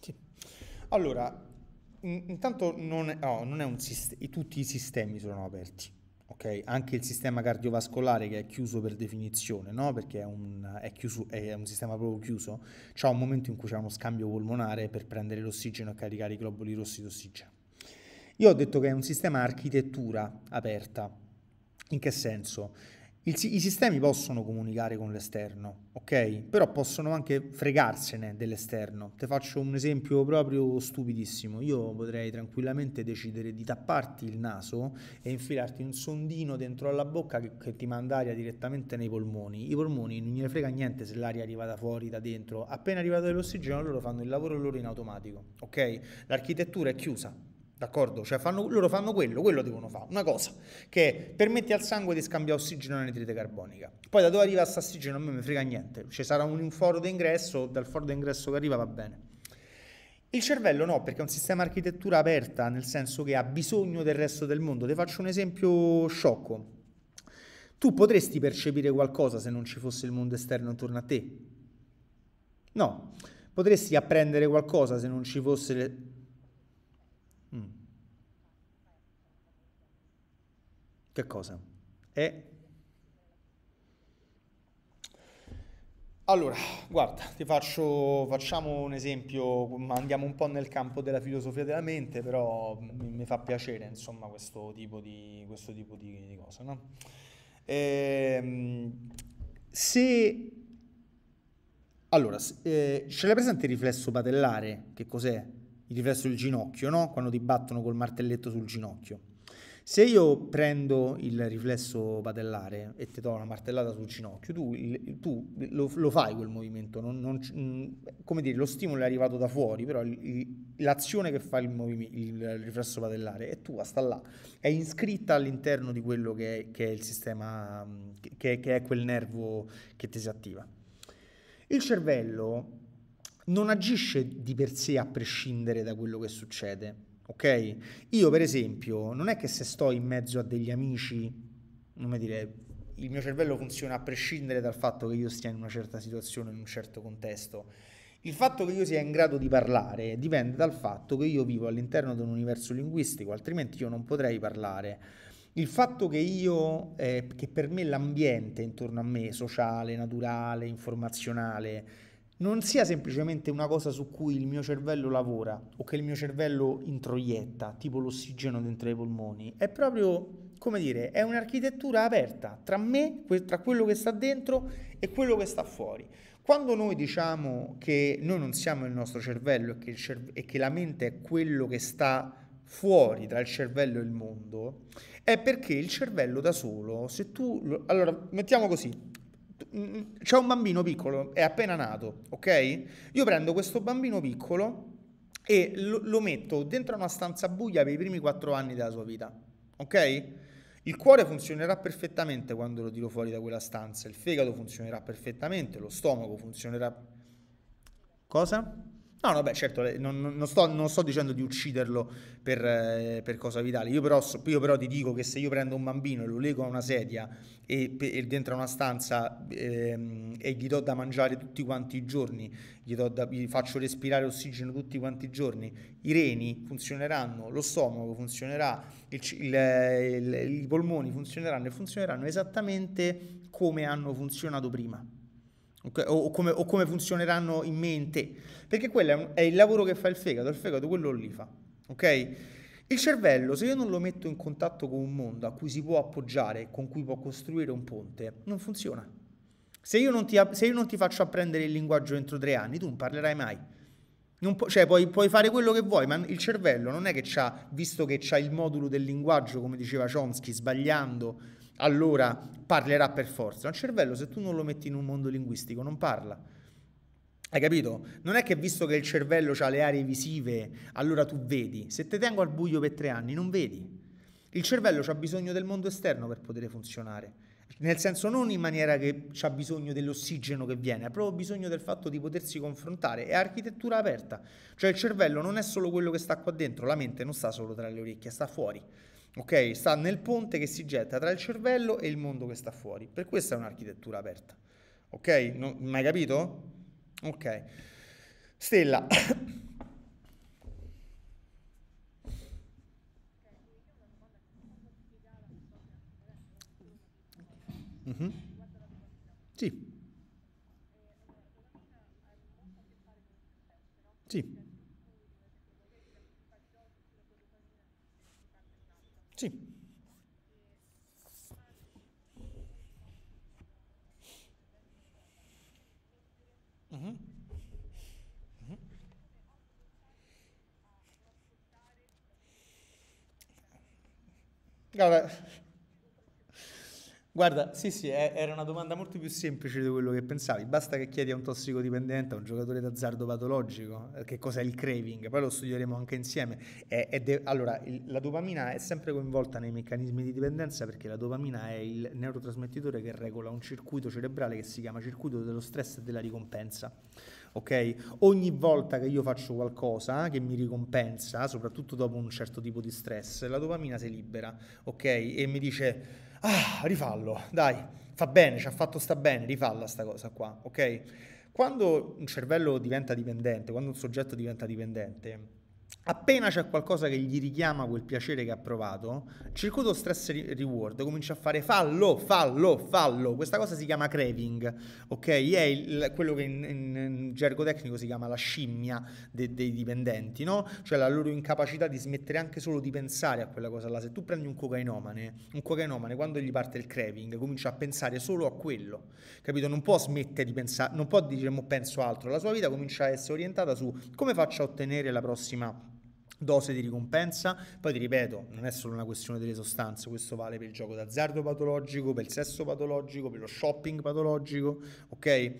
Sì. Allora, intanto non è, oh, non è un sistema, tutti i sistemi sono aperti Okay? Anche il sistema cardiovascolare che è chiuso per definizione, no? perché è un, è chiuso, è un sistema proprio chiuso, c'è un momento in cui c'è uno scambio polmonare per prendere l'ossigeno e caricare i globuli rossi d'ossigeno. Io ho detto che è un sistema architettura aperta. In che senso? Il, I sistemi possono comunicare con l'esterno, ok? Però possono anche fregarsene dell'esterno. Ti faccio un esempio proprio stupidissimo. Io potrei tranquillamente decidere di tapparti il naso e infilarti un sondino dentro alla bocca che, che ti manda aria direttamente nei polmoni. I polmoni non gliene frega niente se l'aria arriva da fuori, da dentro. Appena arrivato dell'ossigeno loro fanno il lavoro loro in automatico, ok? L'architettura è chiusa, D'accordo? Cioè fanno, loro fanno quello, quello devono fare, una cosa che permette al sangue di scambiare ossigeno e nitrite carbonica. Poi da dove arriva questo ossigeno a me mi frega niente, ci cioè, sarà un foro d'ingresso, dal foro d'ingresso che arriva va bene. Il cervello no, perché è un sistema architettura aperta, nel senso che ha bisogno del resto del mondo. Ti faccio un esempio sciocco. Tu potresti percepire qualcosa se non ci fosse il mondo esterno intorno a te? No. Potresti apprendere qualcosa se non ci fosse Che cosa? È... Allora, guarda, ti faccio, facciamo un esempio, andiamo un po' nel campo della filosofia della mente, però mi, mi fa piacere, insomma, questo tipo di, questo tipo di, di cosa, no? ehm, se... Allora, eh, ce l'hai presente il riflesso patellare? Che cos'è? Il riflesso del ginocchio, no? Quando ti battono col martelletto sul ginocchio. Se io prendo il riflesso padellare e ti do una martellata sul ginocchio, tu, il, tu lo, lo, fai quel movimento, non, non, mm, come dire, lo stimolo è arrivato da fuori, però il, l'azione che fa il, il, riflesso padellare è tua, sta là, è iscritta all'interno di quello che è, che è il sistema, mm, che, che è quel nervo che ti si attiva. Il cervello non agisce di per sé a prescindere da quello che succede ok? Io per esempio non è che se sto in mezzo a degli amici, come dire, il mio cervello funziona a prescindere dal fatto che io stia in una certa situazione, in un certo contesto. Il fatto che io sia in grado di parlare dipende dal fatto che io vivo all'interno di un universo linguistico, altrimenti io non potrei parlare. Il fatto che io, eh, che per me l'ambiente intorno a me, sociale, naturale, informazionale, non sia semplicemente una cosa su cui il mio cervello lavora o che il mio cervello introietta, tipo l'ossigeno dentro i polmoni, è proprio, come dire, è un'architettura aperta tra me, tra quello che sta dentro e quello che sta fuori. Quando noi diciamo che noi non siamo il nostro cervello e che, cerve- e che la mente è quello che sta fuori tra il cervello e il mondo, è perché il cervello da solo, se tu... Allora, mettiamo così, c'è un bambino piccolo, è appena nato, ok? Io prendo questo bambino piccolo e lo, lo metto dentro una stanza buia per i primi quattro anni della sua vita, ok? Il cuore funzionerà perfettamente quando lo tiro fuori da quella stanza, il fegato funzionerà perfettamente, lo stomaco funzionerà... Cosa? No, no, beh, certo, eh, non, non, sto, non sto, dicendo di ucciderlo per, eh, per cosa vitale. Io però, io però, ti dico che se io prendo un bambino e lo leggo a una sedia e, e dentro a una stanza eh, e gli do da mangiare tutti quanti i giorni, gli, da, gli, faccio respirare ossigeno tutti quanti i giorni, i reni funzioneranno, lo stomaco funzionerà, il, il, il, i polmoni funzioneranno e funzioneranno esattamente come hanno funzionato prima o come, o come funzioneranno in mente, perché quello è il lavoro che fa il fegato, il fegato quello lì fa, ok? Il cervello, se io non lo metto in contatto con un mondo a cui si può appoggiare, con cui può costruire un ponte, non funziona. Se io non ti, se io non ti faccio apprendere il linguaggio entro tre anni, tu non parlerai mai. Non pu- cioè, puoi, puoi, fare quello che vuoi, ma il cervello non è che c'ha, visto che c'ha il modulo del linguaggio, come diceva Chomsky, sbagliando, allora parlerà per forza. Un cervello, se tu non lo metti in un mondo linguistico, non parla. Hai capito? Non è che visto che il cervello ha le aree visive, allora tu vedi. Se te tengo al buio per tre anni, non vedi. Il cervello ha bisogno del mondo esterno per poter funzionare. Nel senso non in maniera che ha bisogno dell'ossigeno che viene, ha proprio bisogno del fatto di potersi confrontare. È architettura aperta. Cioè il cervello non è solo quello che sta qua dentro, la mente non sta solo tra le orecchie, sta fuori ok? Sta nel ponte che si getta tra il cervello e il mondo che sta fuori. Per questo è un'architettura aperta, ok? Non, mai capito? Ok. Stella. mm-hmm. (coughs) Sì. Sì. Mm-hmm. mm-hmm. Mm-hmm. Got it. Guarda, sì, sì, è, era una domanda molto più semplice di quello che pensavi. Basta che chiedi a un tossicodipendente, a un giocatore d'azzardo patologico, eh, che cos'è il craving, poi lo studieremo anche insieme. È, è de- allora, il, la dopamina è sempre coinvolta nei meccanismi di dipendenza perché la dopamina è il neurotrasmettitore che regola un circuito cerebrale che si chiama circuito dello stress e della ricompensa. Okay? Ogni volta che io faccio qualcosa che mi ricompensa, soprattutto dopo un certo tipo di stress, la dopamina si libera, okay? E mi dice ah, rifallo, dai, fa bene, ci ha fatto sta bene, rifalla sta cosa qua, ok? Quando un cervello diventa dipendente, quando un soggetto diventa dipendente, Appena c'è qualcosa che gli richiama quel piacere che ha provato, il circuito stress reward comincia a fare fallo, fallo, fallo. Questa cosa si chiama craving, ok? È il, quello che in, in, in, gergo tecnico si chiama la scimmia de, dei dipendenti, no? Cioè la loro incapacità di smettere anche solo di pensare a quella cosa là. Se tu prendi un cocainomane, un cocainomane quando gli parte il craving comincia a pensare solo a quello, capito? Non può smettere di pensare, non può dire mo penso altro. La sua vita comincia a essere orientata su come faccio a ottenere la prossima dose di ricompensa. Poi ti ripeto, non è solo una questione delle sostanze, questo vale per il gioco d'azzardo patologico, per il sesso patologico, per lo shopping patologico, ok?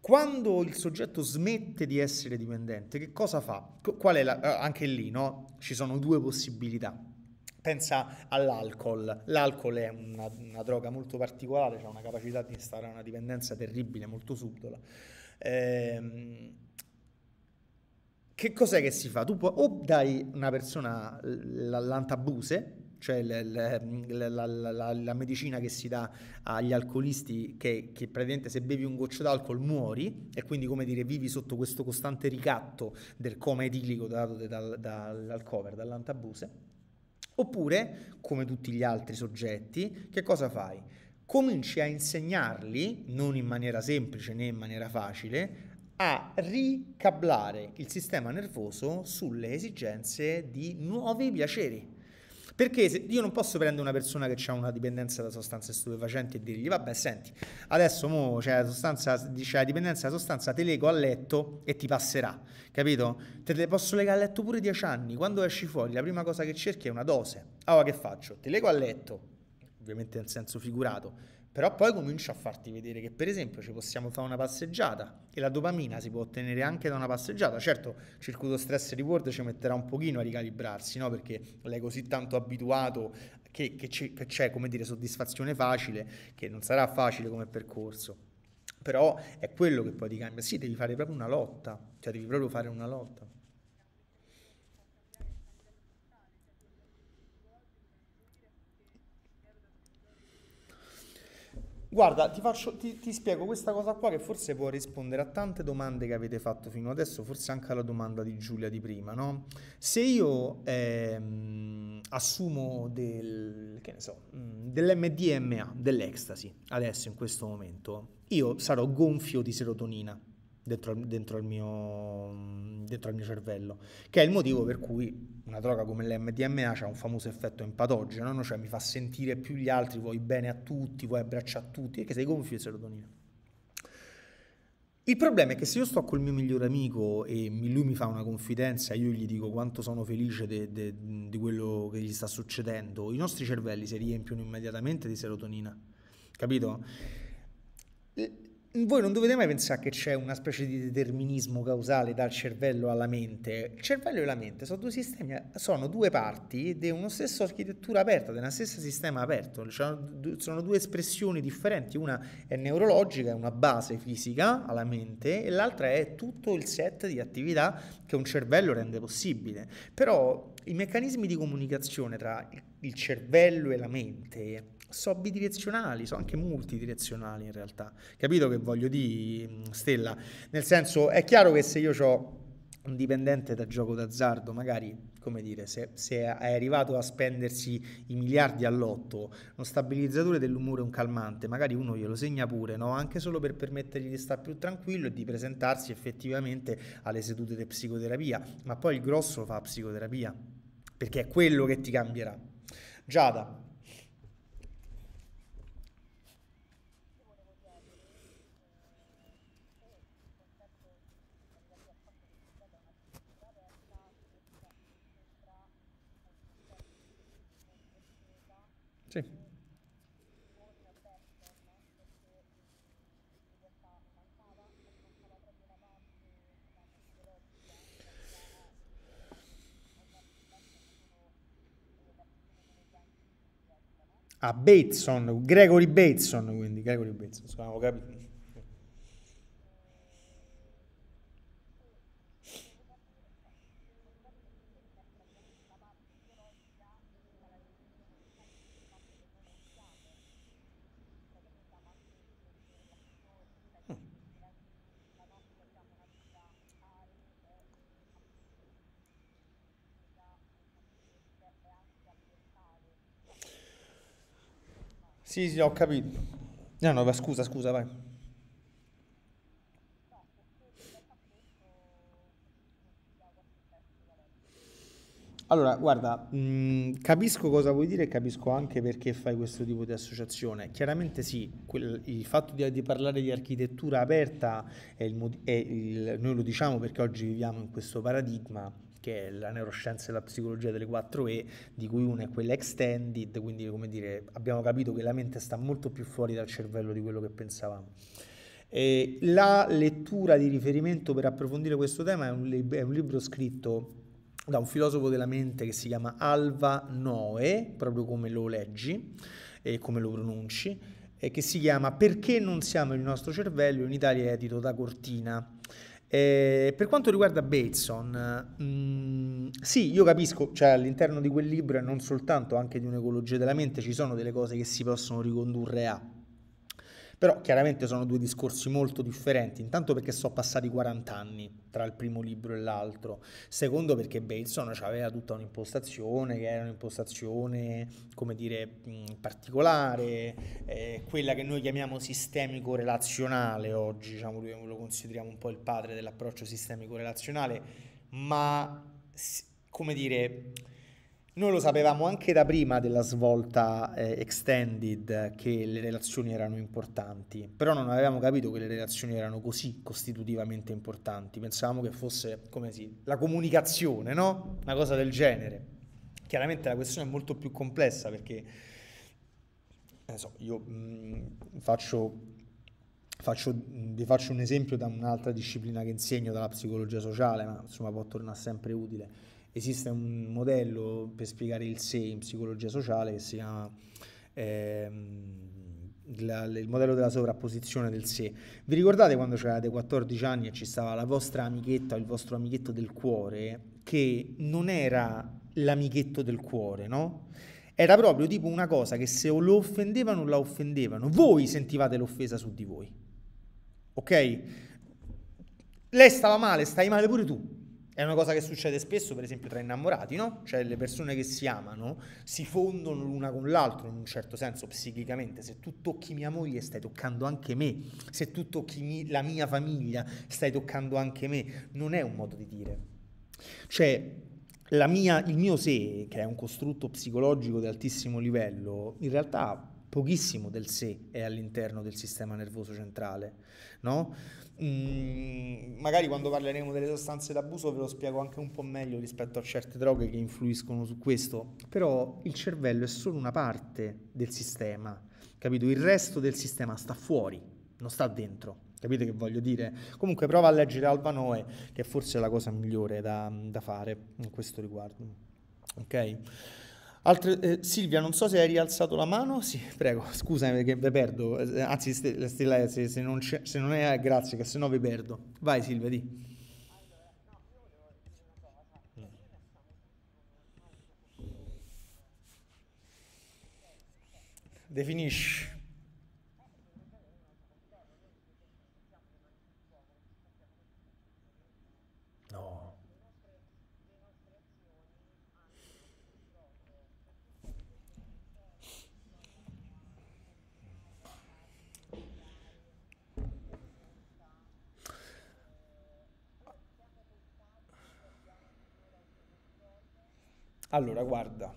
Quando il soggetto smette di essere dipendente, che cosa fa? Qual è la, eh, anche lì, no? Ci sono due possibilità. Pensa all'alcol. L'alcol è una, una droga molto particolare, ha cioè una capacità di instaurare una dipendenza terribile, molto subdola. Ehm che cos'è che si fa? Tu puoi, o dai una persona l'antabuse, cioè la, la, la, la, medicina che si dà agli alcolisti che, che praticamente se bevi un goccio d'alcol muori e quindi come dire vivi sotto questo costante ricatto del coma etilico dato dal, dal, dal cover, dall'antabuse, oppure come tutti gli altri soggetti che cosa fai? Cominci a insegnarli, non in maniera semplice né in maniera facile, a ricablare il sistema nervoso sulle esigenze di nuovi piaceri. Perché se io non posso prendere una persona che ha una dipendenza da sostanze stupefacenti e dirgli vabbè senti, adesso mo c'è la, sostanza, c'è la dipendenza da sostanza, te lego a letto e ti passerà, capito? Te le posso legare a letto pure 10 anni, quando esci fuori la prima cosa che cerchi è una dose. Allora che faccio? Te lego a letto, ovviamente nel senso figurato, però poi comincio a farti vedere che per esempio ci possiamo fare una passeggiata e la dopamina si può ottenere anche da una passeggiata. Certo, il circuito stress reward ci metterà un pochino a ricalibrarsi, no? Perché l'hai così tanto abituato che, che, c'è, che c'è, come dire, soddisfazione facile, che non sarà facile come percorso. Però è quello che poi ti cambia. Sì, devi fare proprio una lotta, cioè devi proprio fare una lotta. Guarda, ti, faccio, ti, ti, spiego questa cosa qua che forse può rispondere a tante domande che avete fatto fino adesso, forse anche alla domanda di Giulia di prima, no? Se io ehm, assumo del, so, mm, dell'MDMA, dell'ecstasy, adesso in questo momento, io sarò gonfio di serotonina, dentro al, dentro, al mio, mm, dentro al, mio, cervello, che è il motivo per cui una droga come l'MDMA ha un famoso effetto empatogeno, no? cioè mi fa sentire più gli altri, vuoi bene a tutti, vuoi abbracciare a tutti, che sei gonfio di serotonina. Il problema è che se io sto col mio migliore amico e lui mi fa una confidenza, io gli dico quanto sono felice di quello che gli sta succedendo, i nostri cervelli si riempiono immediatamente di serotonina, capito? E voi non dovete mai pensare che c'è una specie di determinismo causale dal cervello alla mente. Il cervello e la mente sono due sistemi, sono due parti di una stessa architettura aperta, di uno stesso sistema aperto. Cioè, sono due espressioni differenti, una è neurologica, è una base fisica alla mente, e l'altra è tutto il set di attività che un cervello rende possibile. Però i meccanismi di comunicazione tra il cervello e la mente so bidirezionali, so anche multidirezionali in realtà. Capito che voglio dire, Stella? Nel senso, è chiaro che se io ho un dipendente da gioco d'azzardo, magari, come dire, se, se, è arrivato a spendersi i miliardi all'otto, uno stabilizzatore dell'umore è un calmante, magari uno glielo segna pure, no? anche solo per permettergli di stare più tranquillo e di presentarsi effettivamente alle sedute di psicoterapia, ma poi il grosso lo fa psicoterapia, perché è quello che ti cambierà. Giada, a ah, Bateson, Gregory Bateson, quindi Gregory Bateson, avevo capito. Sì, sì, ho capito. No, no, scusa, scusa, vai. Allora, guarda, mh, mm, capisco cosa vuoi dire e capisco anche perché fai questo tipo di associazione. Chiaramente sì, quel- il fatto di, di parlare di architettura aperta è il, è il- noi lo diciamo perché oggi viviamo in questo paradigma che è la neuroscienza e la psicologia delle 4 E, di cui una è quella extended, quindi come dire, abbiamo capito che la mente sta molto più fuori dal cervello di quello che pensavamo. E la lettura di riferimento per approfondire questo tema è un, lib- è un libro scritto da un filosofo della mente che si chiama Alva Noe, proprio come lo leggi e come lo pronunci, che si chiama Perché non siamo il nostro cervello, in Italia è edito da Cortina. Eh, per quanto riguarda Bateson, mh, mm, sì, io capisco, cioè all'interno di quel libro e non soltanto, anche di un'ecologia della mente, ci sono delle cose che si possono ricondurre a, però chiaramente sono due discorsi molto differenti, intanto perché sono passati 40 anni tra il primo libro e l'altro, secondo perché Bateson aveva tutta un'impostazione che era un'impostazione, come dire, particolare, eh, quella che noi chiamiamo sistemico-relazionale oggi, diciamo lui lo consideriamo un po' il padre dell'approccio sistemico-relazionale, ma come dire noi lo sapevamo anche da prima della svolta eh, extended che le relazioni erano importanti, però non avevamo capito che le relazioni erano così costitutivamente importanti, pensavamo che fosse come sì, la comunicazione, no? Una cosa del genere. Chiaramente la questione è molto più complessa perché so, io mh, mm, faccio, faccio, mh, mm, vi faccio un esempio da un'altra disciplina che insegno, dalla psicologia sociale, ma insomma può tornare sempre utile esiste un modello per spiegare il sé in psicologia sociale che si chiama ehm, la, il modello della sovrapposizione del sé. Vi ricordate quando avevate 14 anni e ci stava la vostra amichetta, il vostro amichetto del cuore, che non era l'amichetto del cuore, no? Era proprio tipo una cosa che se lo offendevano, o la offendevano. Voi sentivate l'offesa su di voi. Ok? Lei stava male, stai male pure tu. È una cosa che succede spesso, per esempio, tra innamorati, no? Cioè le persone che si amano si fondono l'una con l'altra in un certo senso psichicamente. Se tu tocchi mia moglie stai toccando anche me, se tu tocchi mi- la mia famiglia stai toccando anche me. Non è un modo di dire. Cioè mia, il mio sé, che è un costrutto psicologico di altissimo livello, in realtà pochissimo del sé è all'interno del sistema nervoso centrale, no? Mm, magari quando parleremo delle sostanze d'abuso ve lo spiego anche un po' meglio rispetto a certe droghe che influiscono su questo, però il cervello è solo una parte del sistema, capito? Il resto del sistema sta fuori, non sta dentro. Capite che voglio dire? Comunque prova a leggere Alba Noe, che forse è la cosa migliore da, da fare in questo riguardo. Ok? Altre, eh, Silvia, non so se hai rialzato la mano. Sì, prego, scusami perché vi perdo. Eh, anzi, Stella, ste, se, se, non se non è, eh, grazie, che se no vi perdo. Vai Silvia, di. Definisci. Allora, guarda,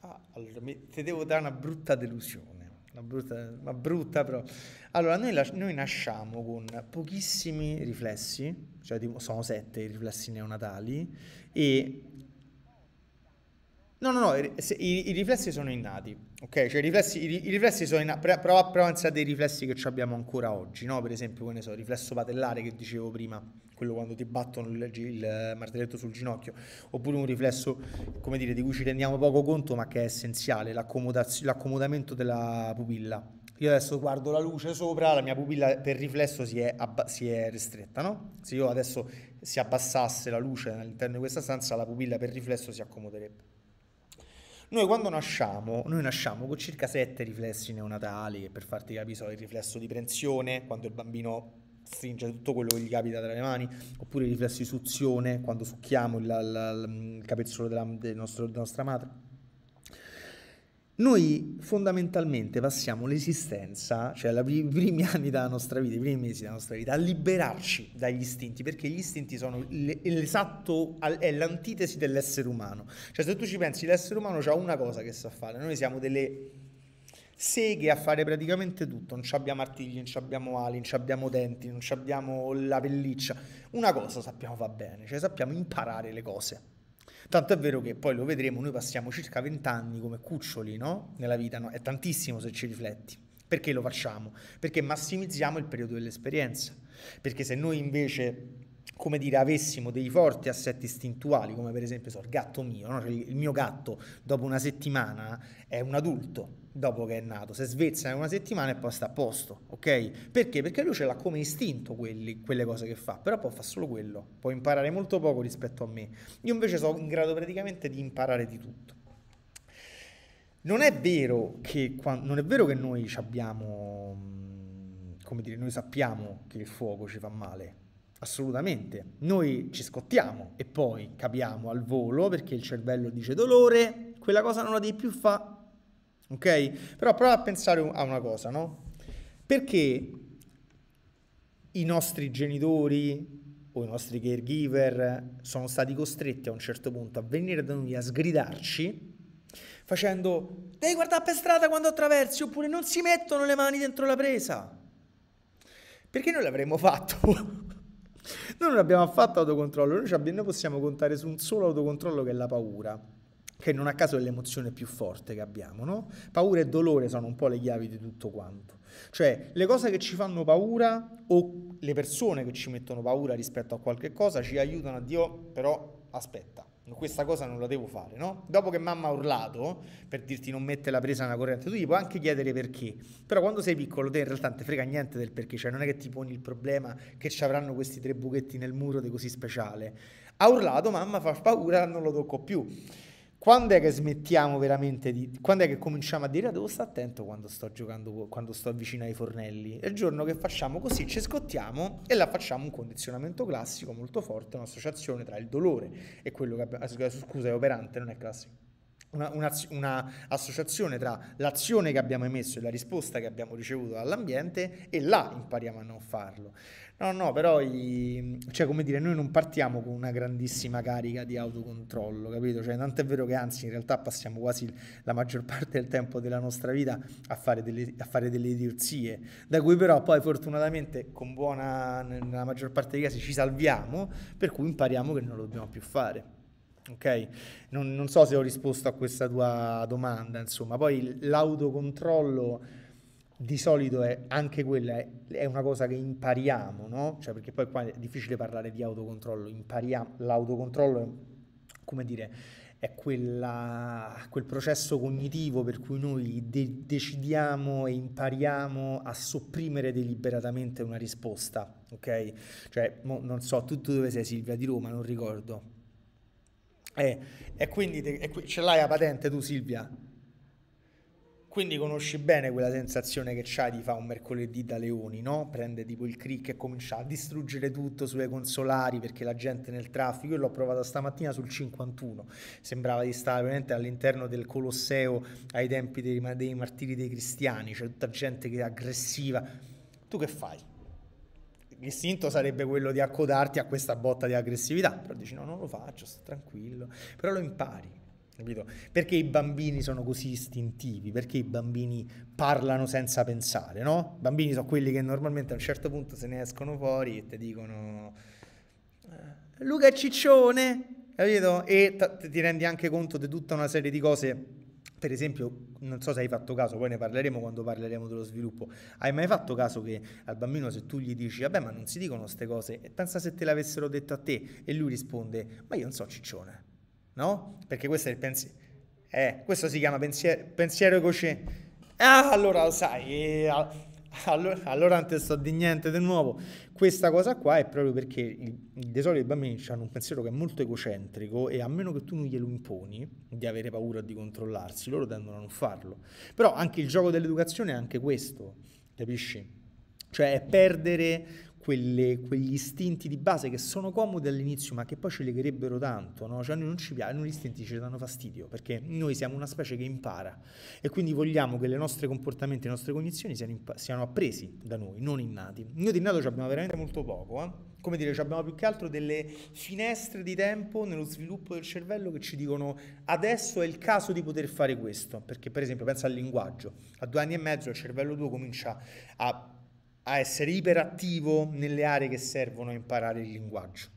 ah, allora, mi, ti devo dare una brutta delusione. Una brutta, ma brutta però. Allora, noi, la, noi, nasciamo con pochissimi riflessi, cioè sono sette i riflessi neonatali, e No, no, no, i, i, i riflessi sono innati, ok? Cioè i riflessi, i, i riflessi sono innati, prova, a pensare dei riflessi che abbiamo ancora oggi, no? Per esempio, che ne so, il riflesso patellare che dicevo prima, quello quando ti battono il, il, martelletto sul ginocchio, oppure un riflesso, come dire, di cui ci rendiamo poco conto ma che è essenziale, l'accomodamento della pupilla. Io adesso guardo la luce sopra, la mia pupilla per riflesso si è, abba- si è ristretta, no? Se io adesso si abbassasse la luce all'interno di questa stanza, la pupilla per riflesso si accomoderebbe. Noi quando nasciamo, noi nasciamo con circa sette riflessi neonatali, che per farti capire, sono il riflesso di prensione, quando il bambino stringe tutto quello che gli capita tra le mani, oppure il riflesso di suzione, quando succhiamo il, il, il capezzolo della, del nostro, della nostra madre noi fondamentalmente passiamo l'esistenza, cioè i primi (laughs) anni della nostra vita, i primi mesi della nostra vita, a liberarci dagli istinti, perché gli istinti sono l'esatto, è l'antitesi dell'essere umano. Cioè se tu ci pensi, l'essere umano ha una cosa che sa fare, noi siamo delle seghe a fare praticamente tutto, non abbiamo artigli, non abbiamo ali, non abbiamo denti, non abbiamo la pelliccia, una cosa sappiamo fa bene, cioè sappiamo imparare le cose. Tanto è vero che poi lo vedremo, noi passiamo circa 20 anni come cuccioli no? nella vita, no? è tantissimo se ci rifletti. Perché lo facciamo? Perché massimizziamo il periodo dell'esperienza. Perché se noi invece come dire, avessimo dei forti assetti istintuali, come per esempio so, il gatto mio, no? cioè, il mio gatto dopo una settimana è un adulto, dopo che è nato, se svezza in una settimana e poi sta a posto, ok? Perché? Perché lui ce l'ha come istinto quelli, quelle cose che fa, però può fare solo quello, può imparare molto poco rispetto a me. Io invece sono in grado praticamente di imparare di tutto. Non è vero che, non è vero che noi abbiamo, mm, come dire, noi sappiamo che il fuoco ci fa male, Assolutamente, noi ci scottiamo e poi capiamo al volo perché il cervello dice dolore, quella cosa non la devi più fare ok? Però prova a pensare a una cosa, no? Perché i nostri genitori o i nostri caregiver sono stati costretti a un certo punto a venire da noi a sgridarci facendo devi guardare per strada quando attraversi oppure non si mettono le mani dentro la presa perché noi l'avremmo fatto (laughs) noi non abbiamo affatto autocontrollo noi, noi possiamo contare su un solo autocontrollo che è la paura che non a caso è l'emozione più forte che abbiamo, no? Paura e dolore sono un po' le chiavi di tutto quanto. Cioè, le cose che ci fanno paura o le persone che ci mettono paura rispetto a qualche cosa ci aiutano a dire, oh, però aspetta, questa cosa non la devo fare, no? Dopo che mamma ha urlato per dirti non mette la presa nella corrente, tu gli puoi anche chiedere perché. Però quando sei piccolo, te in realtà non ti frega niente del perché, cioè non è che ti poni il problema che ci avranno questi tre buchetti nel muro di così speciale. Ha urlato, mamma fa paura, non lo tocco più quando è che smettiamo veramente di... quando è che cominciamo a dire ah, devo stare attento quando sto giocando, quando sto vicino ai fornelli? È il giorno che facciamo così, ci scottiamo e la facciamo un condizionamento classico molto forte, un'associazione tra il dolore e quello che abbiamo... scusa, è operante, non è classico. Un'associazione una, una tra l'azione che abbiamo emesso e la risposta che abbiamo ricevuto dall'ambiente e là impariamo a non farlo. No, no, però i... cioè, come dire, noi non partiamo con una grandissima carica di autocontrollo, capito? Cioè, tanto è vero che anzi in realtà passiamo quasi la maggior (laughs) parte del tempo della nostra vita a fare delle, a fare delle idiozie, da cui però poi fortunatamente con buona, nella maggior parte dei casi ci salviamo, per cui impariamo che non lo dobbiamo più fare. Ok, non, non so se ho risposto a questa tua domanda, insomma, poi l'autocontrollo di solito è, anche quella è, è, una cosa che impariamo, no? Cioè, perché poi qua è difficile parlare di autocontrollo, impariamo, l'autocontrollo è, come dire, è quella, quel processo cognitivo per cui noi de- decidiamo e impariamo a sopprimere deliberatamente una risposta, ok? Cioè, mo, non so, tu, tu, dove sei Silvia? Di Roma, non ricordo. Eh, e quindi te, e, ce l'hai la patente tu Silvia? Quindi conosci bene quella sensazione che c'hai di fare un mercoledì da leoni, no? Prende tipo il crick e comincia a distruggere tutto sulle consolari perché la gente nel traffico. Io l'ho provata stamattina sul 51. Sembrava di stare ovviamente all'interno del Colosseo ai tempi dei, dei martiri dei cristiani, C'è tutta gente che è aggressiva. Tu che fai? l'istinto sarebbe quello di accodarti a questa botta di aggressività, però dici no, non lo faccio, sto tranquillo, però lo impari. Capito? Perché i bambini sono così istintivi? Perché i bambini parlano senza pensare, no? I bambini sono quelli che normalmente a un certo punto se ne escono fuori e ti dicono eh, Luca è ciccione, capito? E t- ti rendi anche conto di tutta una serie di cose. Per esempio, non so se hai fatto caso, poi ne parleremo quando parleremo dello sviluppo. Hai mai fatto caso che al bambino se tu gli dici "Vabbè, ma non si dicono queste cose" e pensa se te l'avessero detto a te e lui risponde "Ma io non so ciccione" no? Perché questo è il pensiero. Eh, questo si chiama pensiero, pensiero egocentrismo. Ah, allora lo sai, eh, allora, allora non ti sto di niente di nuovo. Questa cosa qua è proprio perché il, di solito i bambini hanno un pensiero che è molto egocentrico e a meno che tu non glielo imponi di avere paura di controllarsi, loro tendono a non farlo. Però anche il gioco dell'educazione è anche questo, capisci? Cioè è perdere quelle, quegli istinti di base che sono comodi all'inizio ma che poi ci legherebbero tanto, no? cioè a noi non ci piacciono, gli istinti ci danno fastidio perché noi siamo una specie che impara e quindi vogliamo che i nostri comportamenti, le nostre cognizioni siano, siano, appresi da noi, non innati. Noi di innato abbiamo veramente molto poco, eh? come dire, abbiamo più che altro delle finestre di tempo nello sviluppo del cervello che ci dicono adesso è il caso di poter fare questo, perché per esempio pensa al linguaggio, a due anni e mezzo il cervello tuo comincia a a essere iperattivo nelle aree che servono a imparare il linguaggio.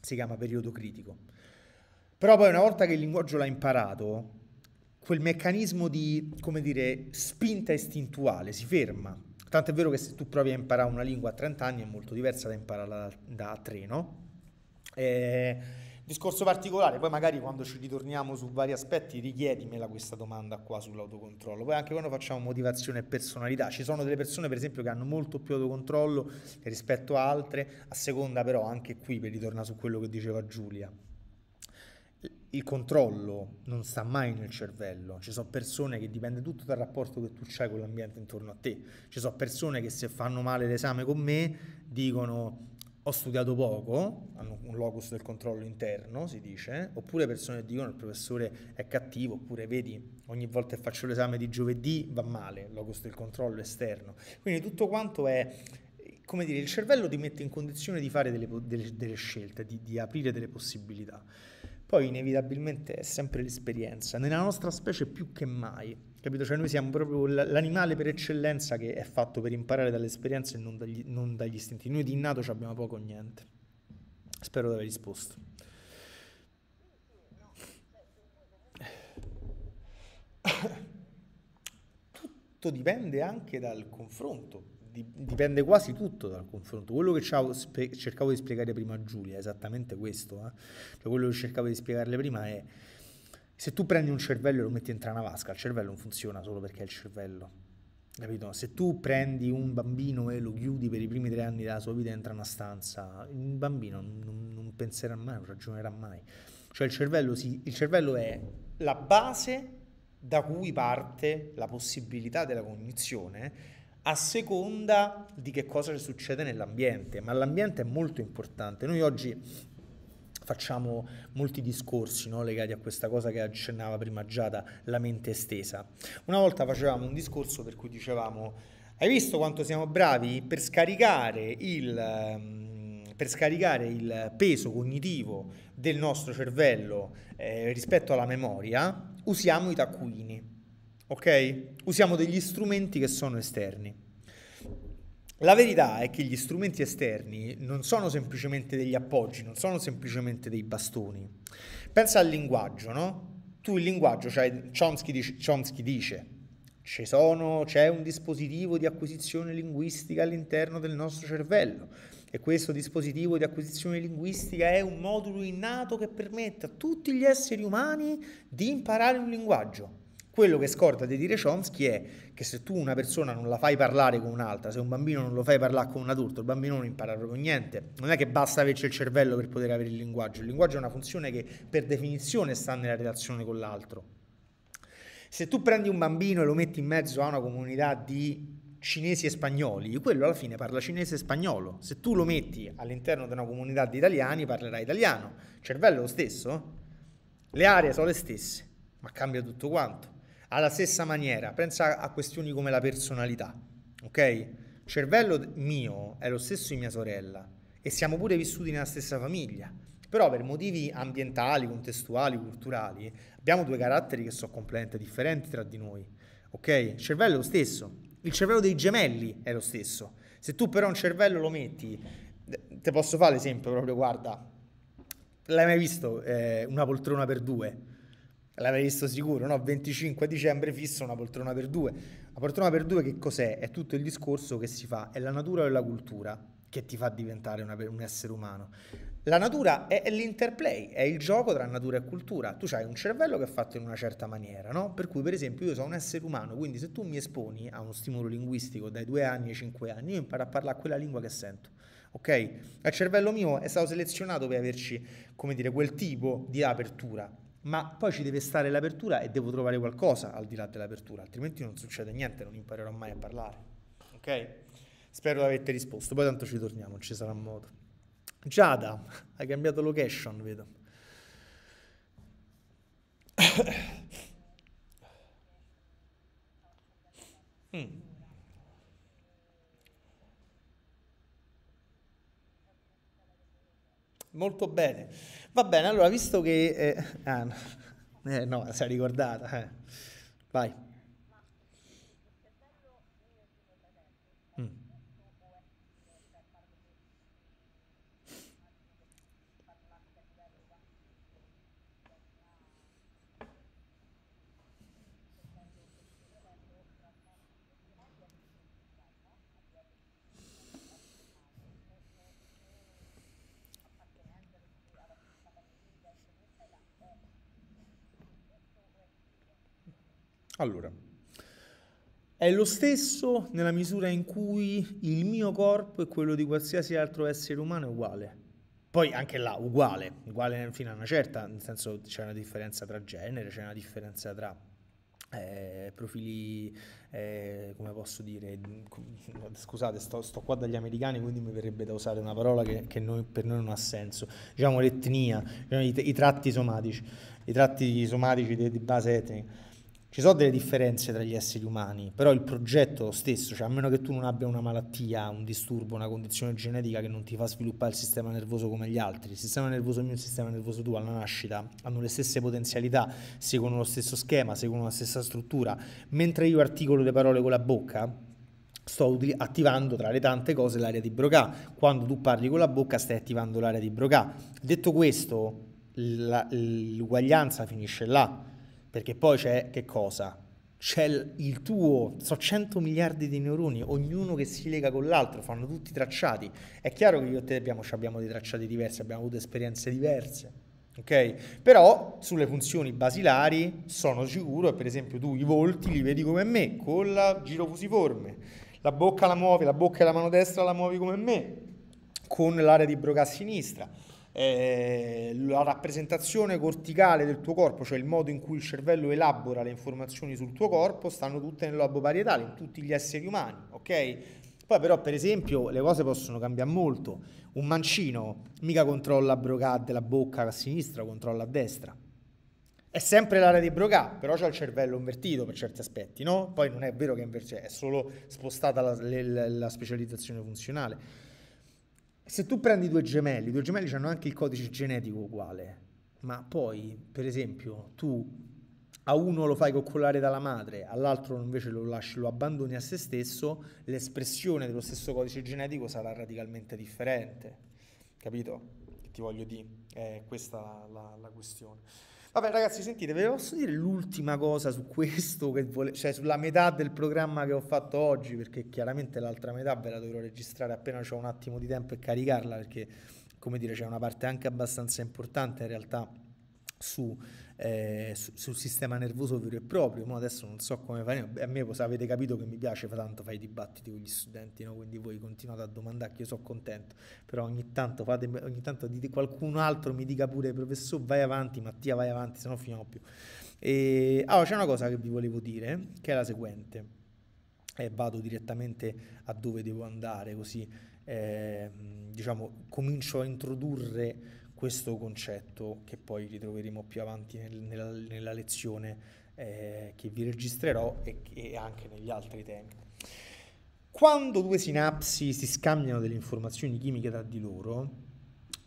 Si chiama periodo critico. Però poi una volta che il linguaggio l'ha imparato, quel meccanismo di, come dire, spinta istintuale si ferma. Tanto è vero che se tu provi a imparare una lingua a 30 anni è molto diversa da impararla da, da 3, no? Eh, Discorso particolare, poi magari quando ci ritorniamo su vari aspetti richiedimela questa domanda qua sull'autocontrollo, poi anche quando facciamo motivazione e personalità, ci sono delle persone per esempio che hanno molto più autocontrollo rispetto a altre, a seconda però anche qui per ritornare su quello che diceva Giulia. Il controllo non sta mai nel cervello, ci sono persone che dipende tutto dal rapporto che tu hai con l'ambiente intorno a te, ci sono persone che se fanno male l'esame con me dicono ho studiato poco, hanno un locus del controllo interno, si dice, oppure persone dicono il professore è cattivo, oppure vedi ogni volta che faccio l'esame di giovedì va male, il locus del controllo esterno. Quindi tutto quanto è, come dire, il cervello ti mette in condizione di fare delle, delle, delle scelte, di, di aprire delle possibilità. Poi inevitabilmente è sempre l'esperienza, nella nostra specie più che mai Capito? Cioè noi siamo proprio l'animale per eccellenza che è fatto per imparare dalle esperienze e non dagli, non dagli istinti. Noi di innato abbiamo poco o niente. Spero di aver risposto. Tutto dipende anche dal confronto, dipende quasi tutto dal confronto. Quello che cercavo di spiegare prima a Giulia è esattamente questo. Eh? Cioè quello che cercavo di spiegarle prima è se tu prendi un cervello e lo metti dentro una vasca, il cervello non funziona solo perché è il cervello. Capito? Se tu prendi un bambino e lo chiudi per i primi tre anni della sua vita dentro una stanza, il bambino non, non penserà mai, non ragionerà mai. Cioè il cervello, si, il cervello è la base da cui parte la possibilità della cognizione a seconda di che cosa succede nell'ambiente, ma l'ambiente è molto importante. Noi oggi facciamo molti discorsi no, legati a questa cosa che accennava prima Giada, la mente estesa. Una volta facevamo un discorso per cui dicevamo hai visto quanto siamo bravi per scaricare il, ehm, per scaricare il peso cognitivo del nostro cervello eh, rispetto alla memoria? Usiamo i taccuini, ok? Usiamo degli strumenti che sono esterni. La verità è che gli strumenti esterni non sono semplicemente degli appoggi, non sono semplicemente dei bastoni. Pensa al linguaggio, no? Tu il linguaggio, cioè Chomsky dice, Chomsky dice sono, c'è un dispositivo di acquisizione linguistica all'interno del nostro cervello e questo dispositivo di acquisizione linguistica è un modulo innato che permette a tutti gli esseri umani di imparare un linguaggio. Quello che scorda di dire Chomsky è che se tu una persona non la fai parlare con un'altra, se un bambino non lo fai parlare con un adulto, il bambino non impara proprio niente. Non è che basta averci il cervello per poter avere il linguaggio. Il linguaggio è una funzione che per definizione sta nella relazione con l'altro. Se tu prendi un bambino e lo metti in mezzo a una comunità di cinesi e spagnoli, quello alla fine parla cinese e spagnolo. Se tu lo metti all'interno di una comunità di italiani, parlerà italiano. Il cervello è lo stesso, le aree sono le stesse, ma cambia tutto quanto. Alla stessa maniera, pensa a questioni come la personalità, ok? Il cervello mio è lo stesso di mia sorella e siamo pure vissuti nella stessa famiglia, però per motivi ambientali, contestuali, culturali, abbiamo due caratteri che sono completamente differenti tra di noi, ok? Il cervello è lo stesso, il cervello dei gemelli è lo stesso. Se tu però un cervello lo metti, te posso fare l'esempio proprio, guarda, l'hai mai visto eh, una poltrona per due? l'avrei visto sicuro, no? 25 dicembre fissa una poltrona per due. La poltrona per due che cos'è? È tutto il discorso che si fa, è la natura o la cultura che ti fa diventare una, un essere umano. La natura è, è, l'interplay, è il gioco tra natura e cultura. Tu hai un cervello che è fatto in una certa maniera, no? Per cui, per esempio, io sono un essere umano, quindi se tu mi esponi a uno stimolo linguistico dai due anni ai cinque anni, io imparo a parlare quella lingua che sento. Ok? Il cervello mio è stato selezionato per averci, come dire, quel tipo di apertura ma poi ci deve stare l'apertura e devo trovare qualcosa al di là dell'apertura, altrimenti non succede niente, non imparerò mai a parlare. Ok? Spero di averti risposto, poi tanto ci torniamo, ci sarà modo. Giada, hai cambiato location, vedo. (coughs) mm. Molto bene. Va bene, allora, visto che... Eh, ah, no, eh, no, si è ricordata. Eh. Vai. Mm. Allora, è lo stesso nella misura in cui il mio corpo e quello di qualsiasi altro essere umano è uguale. Poi anche là, uguale, uguale fino a una certa, nel senso c'è una differenza tra genere, c'è una differenza tra eh, profili, eh, come posso dire, scusate, sto, sto, qua dagli americani, quindi mi verrebbe da usare una parola che, che noi, per noi non ha senso, diciamo l'etnia, diciamo, i, i, tratti somatici, i tratti somatici di, di base etnica. Ci sono delle differenze tra gli esseri umani, però il progetto lo stesso, cioè a meno che tu non abbia una malattia, un disturbo, una condizione genetica che non ti fa sviluppare il sistema nervoso come gli altri, il sistema nervoso mio e il sistema nervoso tuo alla nascita hanno le stesse potenzialità, seguono lo stesso schema, seguono la stessa struttura, mentre io articolo le parole con la bocca, sto attivando tra le tante cose l'area di Broca. Quando tu parli con la bocca stai attivando l'area di Broca. Detto questo, l'uguaglianza finisce là. Perché poi c'è che cosa? C'è il tuo, so 100 miliardi di neuroni, ognuno che si lega con l'altro, fanno tutti tracciati. È chiaro che io e te abbiamo, abbiamo dei tracciati diversi, abbiamo avuto esperienze diverse, ok? Però sulle funzioni basilari sono sicuro, per esempio tu i volti li vedi come me, con la giro fusiforme, la bocca la muovi, la bocca e la mano destra la muovi come me, con l'area di Broca a sinistra eh, la rappresentazione corticale del tuo corpo, cioè il modo in cui il cervello elabora le informazioni sul tuo corpo, stanno tutte nel lobo parietale, in tutti gli esseri umani, ok? Poi però, per esempio, le cose possono cambiare molto. Un mancino mica controlla Broca della bocca a sinistra, o controlla a destra. È sempre l'area di Broca, però c'è il cervello invertito per certi aspetti, no? Poi non è vero che è invertito, cioè, è solo spostata la, la, la specializzazione funzionale se tu prendi due gemelli, due gemelli hanno anche il codice genetico uguale, ma poi, per esempio, tu a uno lo fai coccolare dalla madre, all'altro invece lo lasci, lo abbandoni a se stesso, l'espressione dello stesso codice genetico sarà radicalmente differente. Capito? Che ti voglio dire, è questa la, la, la questione. Vabbè, ragazzi, sentite, ve posso dire l'ultima cosa su questo, vole... cioè sulla metà del programma che ho fatto oggi, perché chiaramente l'altra metà ve la dovrò registrare appena ho un attimo di tempo e caricarla, perché, come dire, c'è una parte anche abbastanza importante in realtà su eh, sul sistema nervoso vero e proprio. Ma adesso non so come fare, a me avete capito che mi piace tanto fare i dibattiti con gli studenti, no? quindi voi continuate a domandare che io sono contento, però ogni tanto, fate, ogni tanto dite, qualcun altro mi dica pure professore vai avanti, Mattia vai avanti, se no finiamo più. E, allora c'è una cosa che vi volevo dire, che è la seguente e vado direttamente a dove devo andare, così eh, diciamo, comincio a introdurre questo concetto che poi ritroveremo più avanti nel, nella, nella, lezione eh, che vi registrerò e, e anche negli altri temi. Quando due sinapsi si scambiano delle informazioni chimiche tra di loro,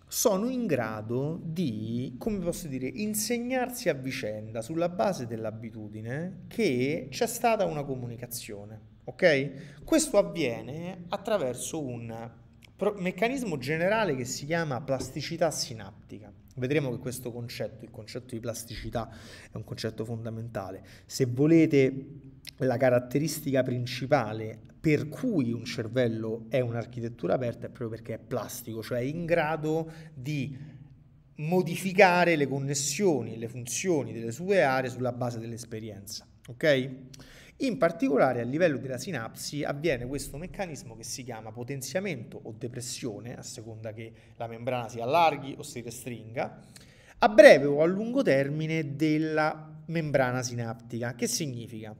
sono in grado di, come posso dire, insegnarsi a vicenda sulla base dell'abitudine che c'è stata una comunicazione. Ok? Questo avviene attraverso un pro- meccanismo generale che si chiama plasticità sinaptica. Vedremo che questo concetto, il concetto di plasticità, è un concetto fondamentale. Se volete la caratteristica principale per cui un cervello è un'architettura aperta è proprio perché è plastico, cioè è in grado di modificare le connessioni le funzioni delle sue aree sulla base dell'esperienza. Ok? In particolare a livello della sinapsi avviene questo meccanismo che si chiama potenziamento o depressione, a seconda che la membrana si allarghi o si restringa, a breve o a lungo termine della membrana sinaptica. Che significa?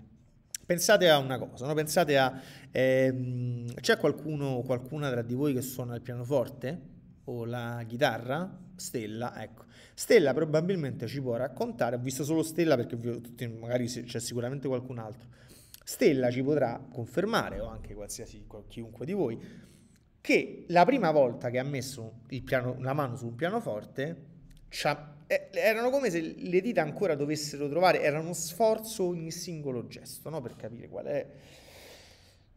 Pensate a una cosa, no? pensate a... Ehm, c'è qualcuno, o qualcuna tra di voi che suona il pianoforte o la chitarra? Stella, ecco. Stella probabilmente ci può raccontare, ho visto solo Stella perché magari c'è sicuramente qualcun altro, Stella ci potrà confermare, o anche chiunque di voi, che la prima volta che ha messo piano, la mano su un pianoforte, eh, erano come se le dita ancora dovessero trovare, era uno sforzo ogni singolo gesto, no? per capire qual è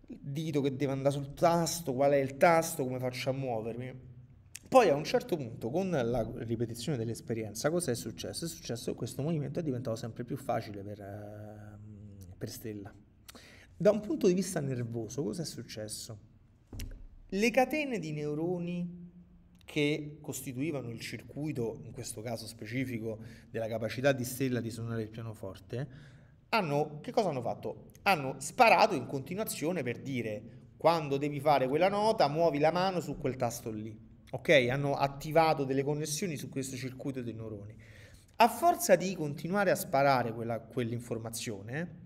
il dito che deve andare sul tasto, qual è il tasto, come faccio a muovermi. Poi a un certo punto, con la ripetizione dell'esperienza, cosa è successo? È successo che questo movimento è diventato sempre più facile per, eh, per Stella da un punto di vista nervoso, cosa è successo? Le catene di neuroni che costituivano il circuito, in questo caso specifico, della capacità di Stella di suonare il pianoforte, hanno, che cosa hanno fatto? Hanno sparato in continuazione per dire quando devi fare quella nota muovi la mano su quel tasto lì. Ok? Hanno attivato delle connessioni su questo circuito dei neuroni. A forza di continuare a sparare quella, quell'informazione,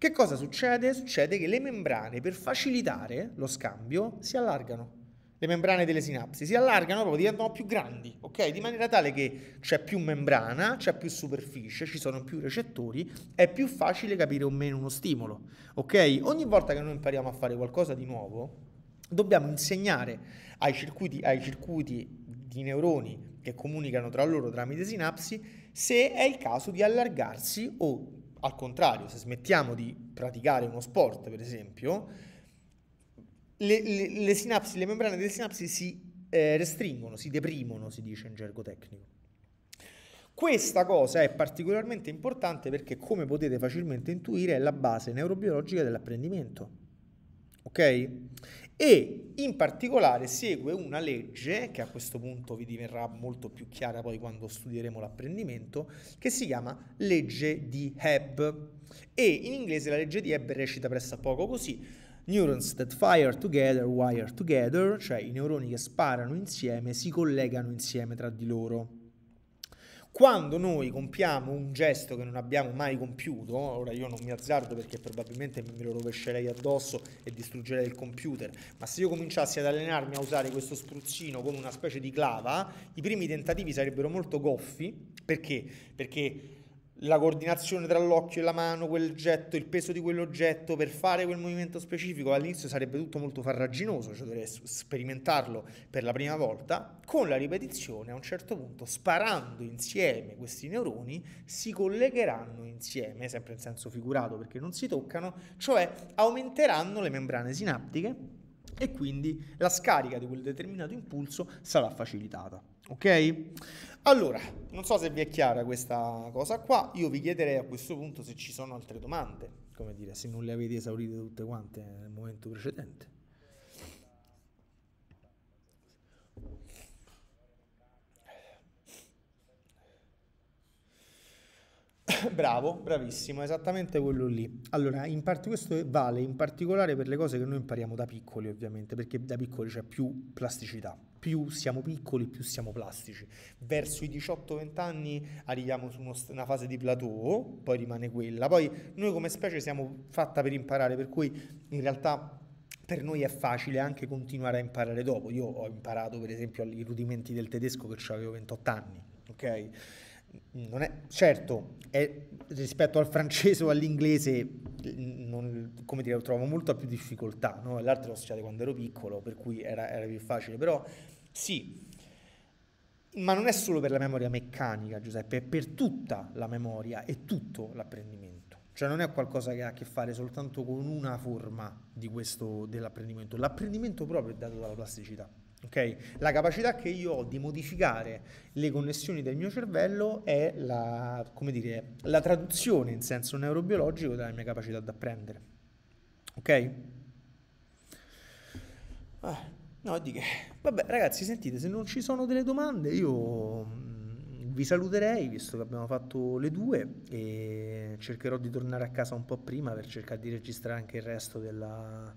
che cosa succede? Succede che le membrane, per facilitare lo scambio, si allargano. Le membrane delle sinapsi si allargano, proprio diventano più grandi, ok? Di maniera tale che c'è più membrana, c'è più superficie, ci sono più recettori, è più facile capire o meno uno stimolo, ok? Ogni volta che noi impariamo a fare qualcosa di nuovo, dobbiamo insegnare ai circuiti, ai circuiti di neuroni che comunicano tra loro tramite sinapsi se è il caso di allargarsi o al contrario, se smettiamo di praticare uno sport, per esempio, le, le, le sinapsi, le membrane delle sinapsi si eh, restringono, si deprimono, si dice in gergo tecnico. Questa cosa è particolarmente importante perché, come potete facilmente intuire, è la base neurobiologica dell'apprendimento. Ok? e in particolare segue una legge che a questo punto vi diverrà molto più chiara poi quando studieremo l'apprendimento, che si chiama legge di Hebb. E in inglese la legge di Hebb recita presso poco così: Neurons that fire together wire together, cioè i neuroni che sparano insieme si collegano insieme tra di loro. Quando noi compiamo un gesto che non abbiamo mai compiuto, ora io non mi azzardo perché probabilmente me lo rovescerei addosso e distruggerei il computer, ma se io cominciassi ad allenarmi a usare questo spruzzino come una specie di clava, i primi tentativi sarebbero molto goffi, perché? Perché la coordinazione tra l'occhio e la mano, quel getto, il peso di quell'oggetto per fare quel movimento specifico, all'inizio sarebbe tutto molto farraginoso, cioè dovrei sperimentarlo per la prima volta, con la ripetizione a un certo punto sparando insieme questi neuroni si collegheranno insieme, sempre in senso figurato perché non si toccano, cioè aumenteranno le membrane sinaptiche e quindi la scarica di quel determinato impulso sarà facilitata. Ok? Allora, non so se vi è chiara questa cosa qua, io vi chiederei a questo punto se ci sono altre domande, come dire, se non le avete esaurite tutte quante nel momento precedente. (laughs) Bravo, bravissimo, esattamente quello lì. Allora, in part- questo vale in particolare per le cose che noi impariamo da piccoli, ovviamente, perché da piccoli c'è più plasticità. Più siamo piccoli, più siamo plastici. Verso i 18-20 anni arriviamo su uno, una fase di plateau, poi rimane quella. Poi noi come specie siamo fatta per imparare, per cui in realtà per noi è facile anche continuare a imparare dopo. Io ho imparato per esempio i rudimenti del tedesco che avevo 28 anni, ok? non è, certo, è, rispetto al francese o all'inglese, non, come dire, trovo molto più difficoltà, no? l'arte l'ho studiata quando ero piccolo, per cui era, era, più facile, però sì, ma non è solo per la memoria meccanica, Giuseppe, è per tutta la memoria e tutto l'apprendimento. Cioè non è qualcosa che ha a che fare soltanto con una forma questo, dell'apprendimento, l'apprendimento proprio è dato dalla plasticità. Okay? La capacità che io ho di modificare le connessioni del mio cervello è la, come dire, la traduzione in senso neurobiologico della mia capacità d'apprendere. Ok? Ah, no, di che. Vabbè, ragazzi, sentite, se non ci sono delle domande, io mm, vi saluterei, visto che abbiamo fatto le due, e cercherò di tornare a casa un po' prima per cercare di registrare anche il resto della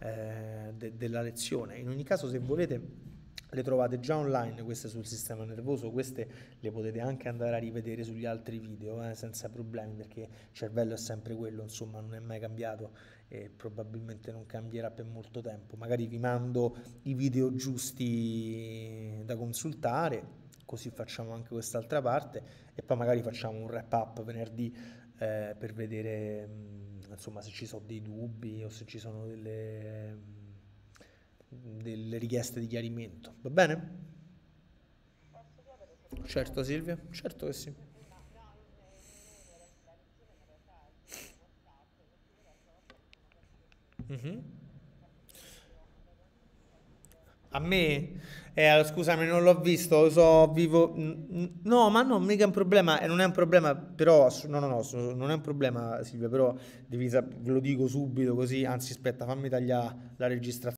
eh, de- della lezione. In ogni caso, se volete, le trovate già online queste sul sistema nervoso, queste le potete anche andare a rivedere sugli altri video eh, senza problemi perché il cervello è sempre quello, insomma non è mai cambiato e probabilmente non cambierà per molto tempo. Magari vi mando i video giusti da consultare, così facciamo anche quest'altra parte e poi magari facciamo un wrap up venerdì eh, per vedere... Mm, insomma se ci sono dei dubbi o se ci sono delle, mm, delle richieste di chiarimento. Va bene? Certo Silvia, certo che sì. Mm-hmm. A me? Eh, scusami, non l'ho visto, so, vivo... No, ma no, mica è un problema, eh, non è un problema, però... No, no, no, non è un problema, Silvia, però devi, ve lo dico subito così, anzi aspetta, fammi tagliare la registrazione.